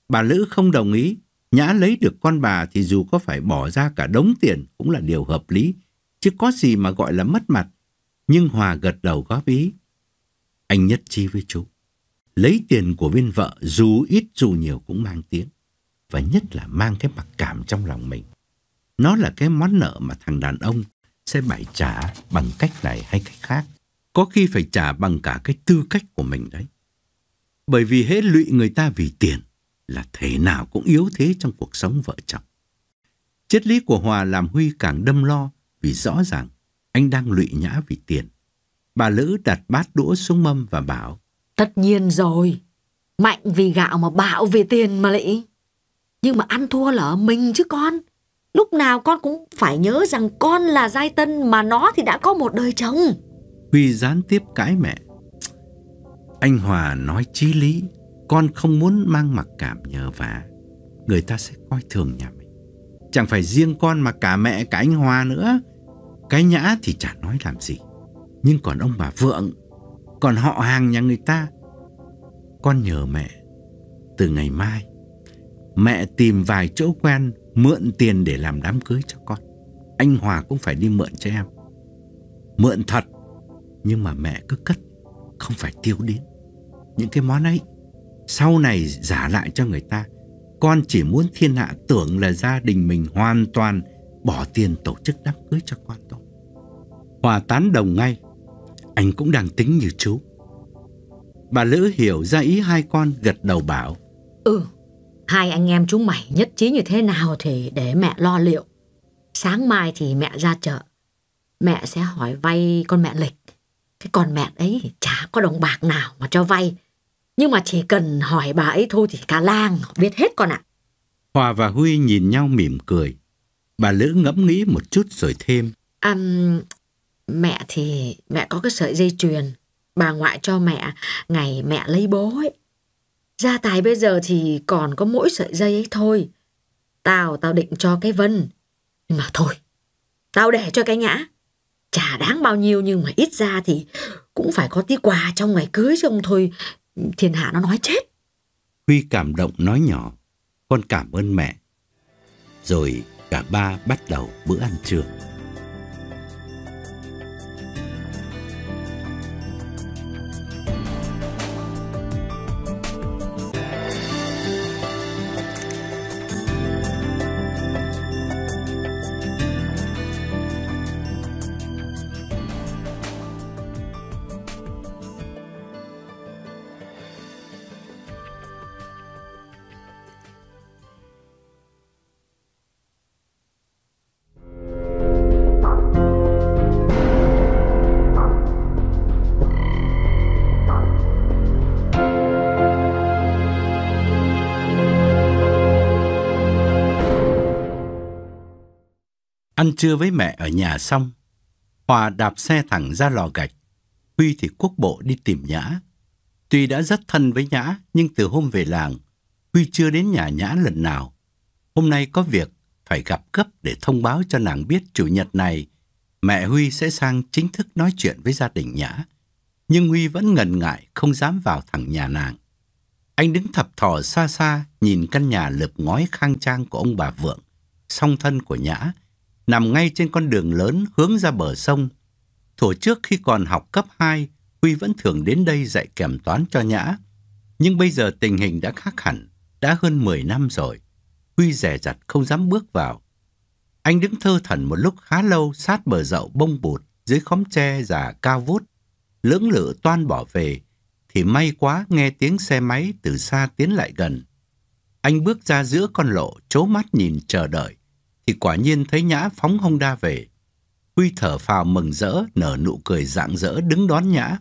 Bà Lữ không đồng ý, Nhã lấy được con bà thì dù có phải bỏ ra cả đống tiền cũng là điều hợp lý, chứ có gì mà gọi là mất mặt nhưng Hòa gật đầu góp ý. Anh nhất chi với chú. Lấy tiền của bên vợ dù ít dù nhiều cũng mang tiếng. Và nhất là mang cái mặc cảm trong lòng mình. Nó là cái món nợ mà thằng đàn ông sẽ phải trả bằng cách này hay cách khác. Có khi phải trả bằng cả cái tư cách của mình đấy. Bởi vì hết lụy người ta vì tiền là thế nào cũng yếu thế trong cuộc sống vợ chồng. Triết lý của Hòa làm Huy càng đâm lo vì rõ ràng anh đang lụy nhã vì tiền. Bà Lữ đặt bát đũa xuống mâm và bảo. Tất nhiên rồi, mạnh vì gạo mà bạo vì tiền mà lị. Nhưng mà ăn thua là ở mình chứ con. Lúc nào con cũng phải nhớ rằng con là giai tân mà nó thì đã có một đời chồng. Huy gián tiếp cãi mẹ. Anh Hòa nói chí lý, con không muốn mang mặc cảm nhờ vả. Người ta sẽ coi thường nhà mình. Chẳng phải riêng con mà cả mẹ cả anh Hòa nữa. Cái nhã thì chả nói làm gì. Nhưng còn ông bà Vượng, còn họ hàng nhà người ta. Con nhờ mẹ, từ ngày mai, mẹ tìm vài chỗ quen mượn tiền để làm đám cưới cho con. Anh Hòa cũng phải đi mượn cho em. Mượn thật, nhưng mà mẹ cứ cất, không phải tiêu đến. Những cái món ấy, sau này giả lại cho người ta. Con chỉ muốn thiên hạ tưởng là gia đình mình hoàn toàn bỏ tiền tổ chức đám cưới cho con. Hòa tán đồng ngay. Anh cũng đang tính như chú. Bà Lữ hiểu ra ý hai con gật đầu bảo. Ừ, hai anh em chúng mày nhất trí như thế nào thì để mẹ lo liệu. Sáng mai thì mẹ ra chợ. Mẹ sẽ hỏi vay con mẹ lịch. Cái con mẹ ấy chả có đồng bạc nào mà cho vay. Nhưng mà chỉ cần hỏi bà ấy thôi thì cả làng biết hết con ạ. Hòa và Huy nhìn nhau mỉm cười. Bà Lữ ngẫm nghĩ một chút rồi thêm. À, mẹ thì mẹ có cái sợi dây chuyền bà ngoại cho mẹ ngày mẹ lấy bố ấy gia tài bây giờ thì còn có mỗi sợi dây ấy thôi tao tao định cho cái vân nhưng mà thôi tao để cho cái nhã chả đáng bao nhiêu nhưng mà ít ra thì cũng phải có tí quà trong ngày cưới chứ không thôi thiên hạ nó nói chết huy cảm động nói nhỏ con cảm ơn mẹ rồi cả ba bắt đầu bữa ăn trưa Ăn trưa với mẹ ở nhà xong, Hòa đạp xe thẳng ra lò gạch. Huy thì quốc bộ đi tìm Nhã. Tuy đã rất thân với Nhã, nhưng từ hôm về làng, Huy chưa đến nhà Nhã lần nào. Hôm nay có việc, phải gặp cấp để thông báo cho nàng biết chủ nhật này, mẹ Huy sẽ sang chính thức nói chuyện với gia đình Nhã. Nhưng Huy vẫn ngần ngại, không dám vào thẳng nhà nàng. Anh đứng thập thò xa xa, nhìn căn nhà lợp ngói khang trang của ông bà Vượng, song thân của Nhã, nằm ngay trên con đường lớn hướng ra bờ sông. Thổ trước khi còn học cấp 2, Huy vẫn thường đến đây dạy kèm toán cho Nhã. Nhưng bây giờ tình hình đã khác hẳn, đã hơn 10 năm rồi. Huy rẻ rặt không dám bước vào. Anh đứng thơ thần một lúc khá lâu sát bờ dậu bông bụt dưới khóm tre già cao vút. Lưỡng lự toan bỏ về, thì may quá nghe tiếng xe máy từ xa tiến lại gần. Anh bước ra giữa con lộ, chố mắt nhìn chờ đợi thì quả nhiên thấy Nhã phóng hông đa về. Huy thở phào mừng rỡ, nở nụ cười rạng rỡ đứng đón Nhã.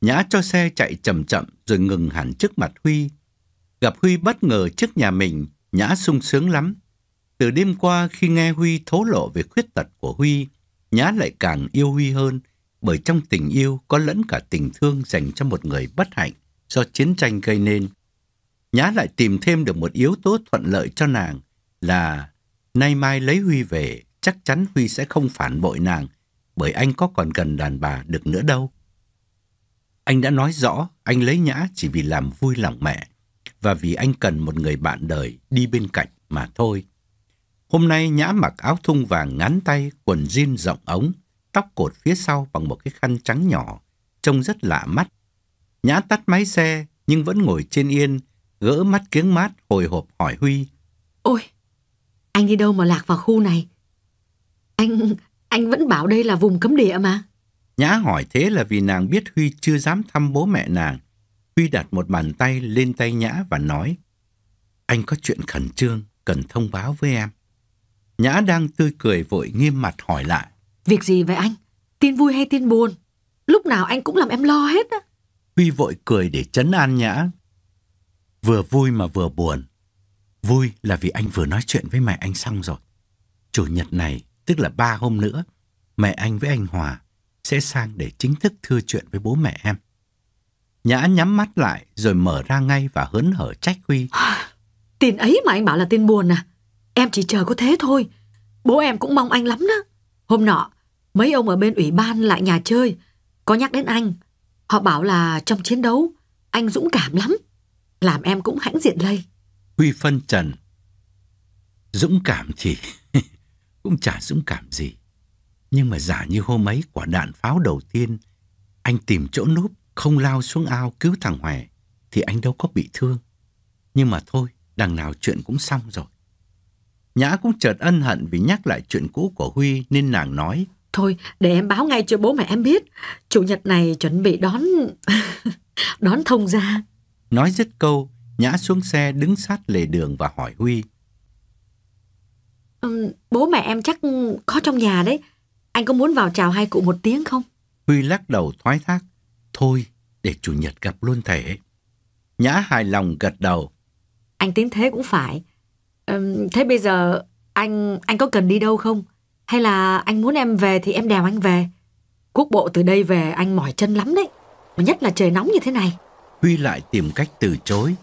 Nhã cho xe chạy chậm chậm rồi ngừng hẳn trước mặt Huy. Gặp Huy bất ngờ trước nhà mình, Nhã sung sướng lắm. Từ đêm qua khi nghe Huy thố lộ về khuyết tật của Huy, Nhã lại càng yêu Huy hơn, bởi trong tình yêu có lẫn cả tình thương dành cho một người bất hạnh do chiến tranh gây nên. Nhã lại tìm thêm được một yếu tố thuận lợi cho nàng là Nay mai lấy Huy về, chắc chắn Huy sẽ không phản bội nàng, bởi anh có còn cần đàn bà được nữa đâu. Anh đã nói rõ anh lấy Nhã chỉ vì làm vui lòng mẹ và vì anh cần một người bạn đời đi bên cạnh mà thôi. Hôm nay Nhã mặc áo thun vàng ngắn tay, quần jean rộng ống, tóc cột phía sau bằng một cái khăn trắng nhỏ, trông rất lạ mắt. Nhã tắt máy xe nhưng vẫn ngồi trên yên, gỡ mắt kiếng mát hồi hộp hỏi Huy. Ôi, anh đi đâu mà lạc vào khu này? Anh, anh vẫn bảo đây là vùng cấm địa mà. Nhã hỏi thế là vì nàng biết Huy chưa dám thăm bố mẹ nàng. Huy đặt một bàn tay lên tay Nhã và nói. Anh có chuyện khẩn trương, cần thông báo với em. Nhã đang tươi cười vội nghiêm mặt hỏi lại. Việc gì vậy anh? Tin vui hay tin buồn? Lúc nào anh cũng làm em lo hết á. Huy vội cười để chấn an Nhã. Vừa vui mà vừa buồn. Vui là vì anh vừa nói chuyện với mẹ anh xong rồi. Chủ nhật này, tức là ba hôm nữa, mẹ anh với anh Hòa sẽ sang để chính thức thưa chuyện với bố mẹ em. Nhã nhắm mắt lại rồi mở ra ngay và hớn hở trách Huy. À, tin ấy mà anh bảo là tin buồn à? Em chỉ chờ có thế thôi. Bố em cũng mong anh lắm đó. Hôm nọ, mấy ông ở bên ủy ban lại nhà chơi, có nhắc đến anh. Họ bảo là trong chiến đấu, anh dũng cảm lắm. Làm em cũng hãnh diện lây. Huy phân trần. Dũng cảm thì cũng chả dũng cảm gì. Nhưng mà giả như hôm ấy quả đạn pháo đầu tiên, anh tìm chỗ núp, không lao xuống ao cứu thằng Hòe, thì anh đâu có bị thương. Nhưng mà thôi, đằng nào chuyện cũng xong rồi. Nhã cũng chợt ân hận vì nhắc lại chuyện cũ của Huy nên nàng nói. Thôi, để em báo ngay cho bố mẹ em biết. Chủ nhật này chuẩn bị đón... đón thông gia. Nói dứt câu, Nhã xuống xe đứng sát lề đường và hỏi Huy. Ừ, bố mẹ em chắc có trong nhà đấy. Anh có muốn vào chào hai cụ một tiếng không? Huy lắc đầu thoái thác. Thôi, để chủ nhật gặp luôn thể. Nhã hài lòng gật đầu. Anh tính thế cũng phải. Ừ, thế bây giờ anh anh có cần đi đâu không? Hay là anh muốn em về thì em đèo anh về? Quốc bộ từ đây về anh mỏi chân lắm đấy. nhất là trời nóng như thế này. Huy lại tìm cách từ chối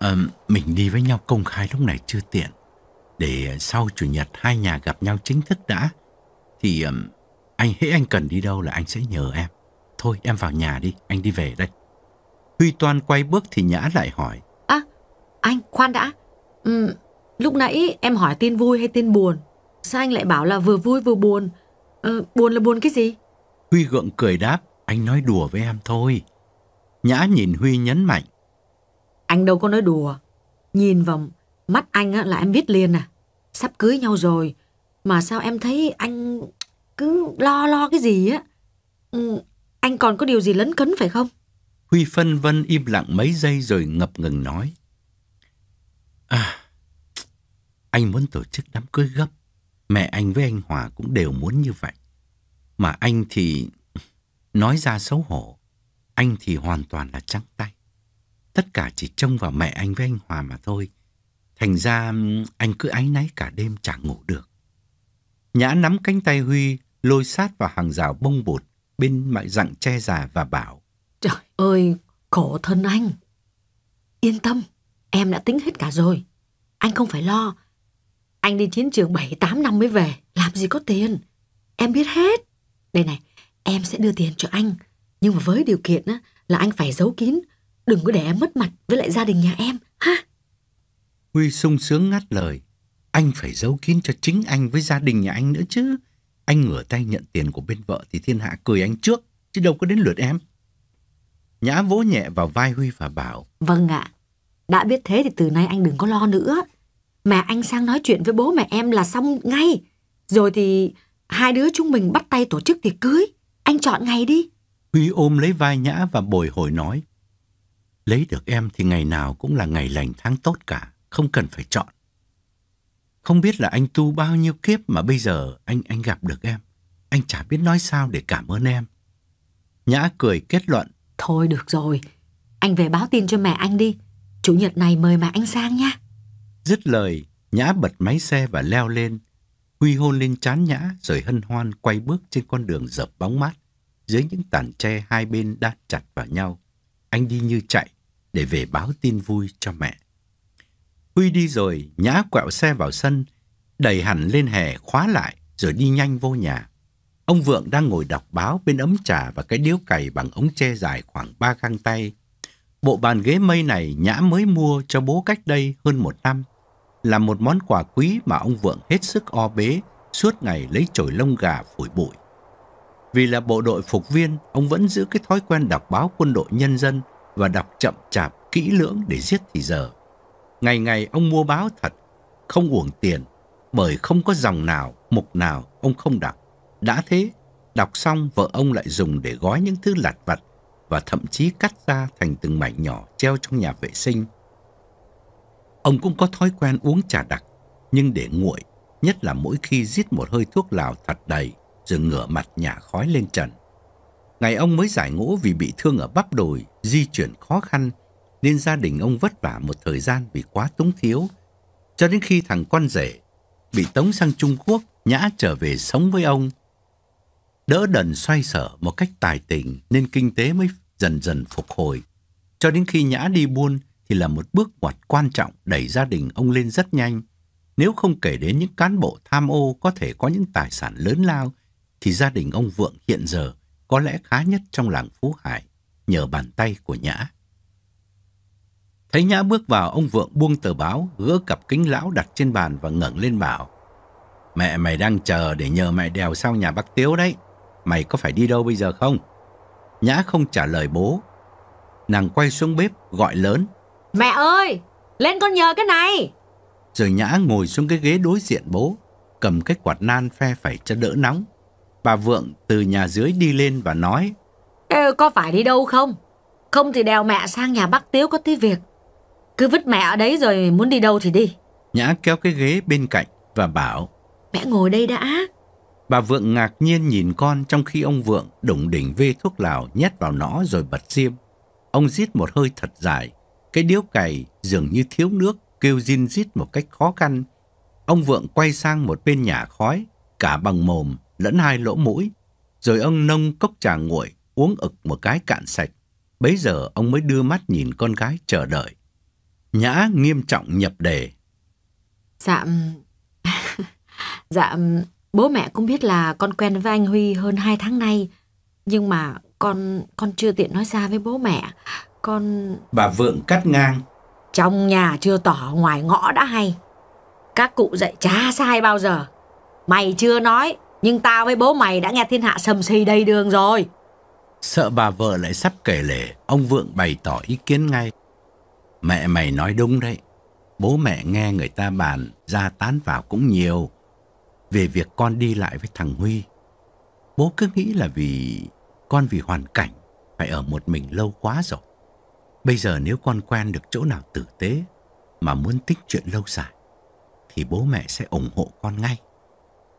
à, mình đi với nhau công khai lúc này chưa tiện. Để sau Chủ nhật hai nhà gặp nhau chính thức đã. Thì um, anh hễ anh cần đi đâu là anh sẽ nhờ em. Thôi em vào nhà đi, anh đi về đây. Huy Toan quay bước thì Nhã lại hỏi. À, anh khoan đã. Ừ, lúc nãy em hỏi tin vui hay tin buồn. Sao anh lại bảo là vừa vui vừa buồn? Ờ, buồn là buồn cái gì? Huy gượng cười đáp, anh nói đùa với em thôi. Nhã nhìn Huy nhấn mạnh. Anh đâu có nói đùa. Nhìn vào mắt anh là em biết liền à. Sắp cưới nhau rồi. Mà sao em thấy anh cứ lo lo cái gì á. Ừ, anh còn có điều gì lấn cấn phải không? Huy phân vân im lặng mấy giây rồi ngập ngừng nói. À, anh muốn tổ chức đám cưới gấp. Mẹ anh với anh Hòa cũng đều muốn như vậy. Mà anh thì nói ra xấu hổ, anh thì hoàn toàn là trắng tay. Tất cả chỉ trông vào mẹ anh với anh Hòa mà thôi. Thành ra anh cứ áy náy cả đêm chẳng ngủ được. Nhã nắm cánh tay Huy, lôi sát vào hàng rào bông bột bên mại dặn che già và bảo. Trời ơi, khổ thân anh. Yên tâm, em đã tính hết cả rồi. Anh không phải lo. Anh đi chiến trường 7-8 năm mới về, làm gì có tiền. Em biết hết. Đây này, em sẽ đưa tiền cho anh. Nhưng mà với điều kiện á, là anh phải giấu kín, Đừng có để em mất mặt với lại gia đình nhà em, ha? Huy sung sướng ngắt lời. Anh phải giấu kín cho chính anh với gia đình nhà anh nữa chứ. Anh ngửa tay nhận tiền của bên vợ thì thiên hạ cười anh trước, chứ đâu có đến lượt em. Nhã vỗ nhẹ vào vai Huy và bảo. Vâng ạ, đã biết thế thì từ nay anh đừng có lo nữa. Mà anh sang nói chuyện với bố mẹ em là xong ngay. Rồi thì hai đứa chúng mình bắt tay tổ chức tiệc cưới. Anh chọn ngày đi. Huy ôm lấy vai Nhã và bồi hồi nói. Lấy được em thì ngày nào cũng là ngày lành tháng tốt cả, không cần phải chọn. Không biết là anh tu bao nhiêu kiếp mà bây giờ anh anh gặp được em. Anh chả biết nói sao để cảm ơn em. Nhã cười kết luận. Thôi được rồi, anh về báo tin cho mẹ anh đi. Chủ nhật này mời mẹ anh sang nha. Dứt lời, Nhã bật máy xe và leo lên. Huy hôn lên chán Nhã rồi hân hoan quay bước trên con đường dập bóng mát dưới những tàn tre hai bên đan chặt vào nhau anh đi như chạy để về báo tin vui cho mẹ. Huy đi rồi, Nhã quẹo xe vào sân, đẩy hẳn lên hè khóa lại rồi đi nhanh vô nhà. Ông Vượng đang ngồi đọc báo bên ấm trà và cái điếu cày bằng ống tre dài khoảng ba găng tay. Bộ bàn ghế mây này Nhã mới mua cho bố cách đây hơn một năm. Là một món quà quý mà ông Vượng hết sức o bế, suốt ngày lấy chổi lông gà phổi bụi. Vì là bộ đội phục viên, ông vẫn giữ cái thói quen đọc báo quân đội nhân dân và đọc chậm chạp, kỹ lưỡng để giết thì giờ. Ngày ngày ông mua báo thật, không uổng tiền, bởi không có dòng nào, mục nào ông không đọc. Đã thế, đọc xong vợ ông lại dùng để gói những thứ lặt vặt và thậm chí cắt ra thành từng mảnh nhỏ treo trong nhà vệ sinh. Ông cũng có thói quen uống trà đặc, nhưng để nguội, nhất là mỗi khi giết một hơi thuốc lào thật đầy rồi ngửa mặt nhả khói lên trần. Ngày ông mới giải ngũ vì bị thương ở bắp đồi, di chuyển khó khăn, nên gia đình ông vất vả một thời gian vì quá túng thiếu. Cho đến khi thằng con rể bị tống sang Trung Quốc, Nhã trở về sống với ông. Đỡ đần xoay sở một cách tài tình nên kinh tế mới dần dần phục hồi. Cho đến khi Nhã đi buôn thì là một bước ngoặt quan trọng đẩy gia đình ông lên rất nhanh. Nếu không kể đến những cán bộ tham ô có thể có những tài sản lớn lao thì gia đình ông Vượng hiện giờ có lẽ khá nhất trong làng Phú Hải nhờ bàn tay của Nhã. Thấy Nhã bước vào, ông Vượng buông tờ báo, gỡ cặp kính lão đặt trên bàn và ngẩng lên bảo. Mẹ mày đang chờ để nhờ mẹ đèo sau nhà bác Tiếu đấy. Mày có phải đi đâu bây giờ không? Nhã không trả lời bố. Nàng quay xuống bếp gọi lớn. Mẹ ơi, lên con nhờ cái này. Rồi Nhã ngồi xuống cái ghế đối diện bố, cầm cái quạt nan phe phải cho đỡ nóng Bà Vượng từ nhà dưới đi lên và nói Ê, Có phải đi đâu không? Không thì đèo mẹ sang nhà bác Tiếu có tí việc Cứ vứt mẹ ở đấy rồi muốn đi đâu thì đi Nhã kéo cái ghế bên cạnh và bảo Mẹ ngồi đây đã Bà Vượng ngạc nhiên nhìn con trong khi ông Vượng đụng đỉnh vê thuốc lào nhét vào nó rồi bật diêm. Ông rít một hơi thật dài. Cái điếu cày dường như thiếu nước kêu zin rít một cách khó khăn. Ông Vượng quay sang một bên nhà khói, cả bằng mồm lẫn hai lỗ mũi, rồi ông nông cốc trà nguội, uống ực một cái cạn sạch. Bấy giờ ông mới đưa mắt nhìn con gái chờ đợi. Nhã nghiêm trọng nhập đề. Dạ, dạ, bố mẹ cũng biết là con quen với anh Huy hơn hai tháng nay. Nhưng mà con, con chưa tiện nói ra với bố mẹ. Con... Bà Vượng cắt ngang. Trong nhà chưa tỏ ngoài ngõ đã hay. Các cụ dạy cha sai bao giờ. Mày chưa nói nhưng tao với bố mày đã nghe thiên hạ sầm xì đầy đường rồi. Sợ bà vợ lại sắp kể lể, ông Vượng bày tỏ ý kiến ngay. Mẹ mày nói đúng đấy. Bố mẹ nghe người ta bàn ra tán vào cũng nhiều về việc con đi lại với thằng Huy. Bố cứ nghĩ là vì con vì hoàn cảnh phải ở một mình lâu quá rồi. Bây giờ nếu con quen được chỗ nào tử tế mà muốn tích chuyện lâu dài thì bố mẹ sẽ ủng hộ con ngay.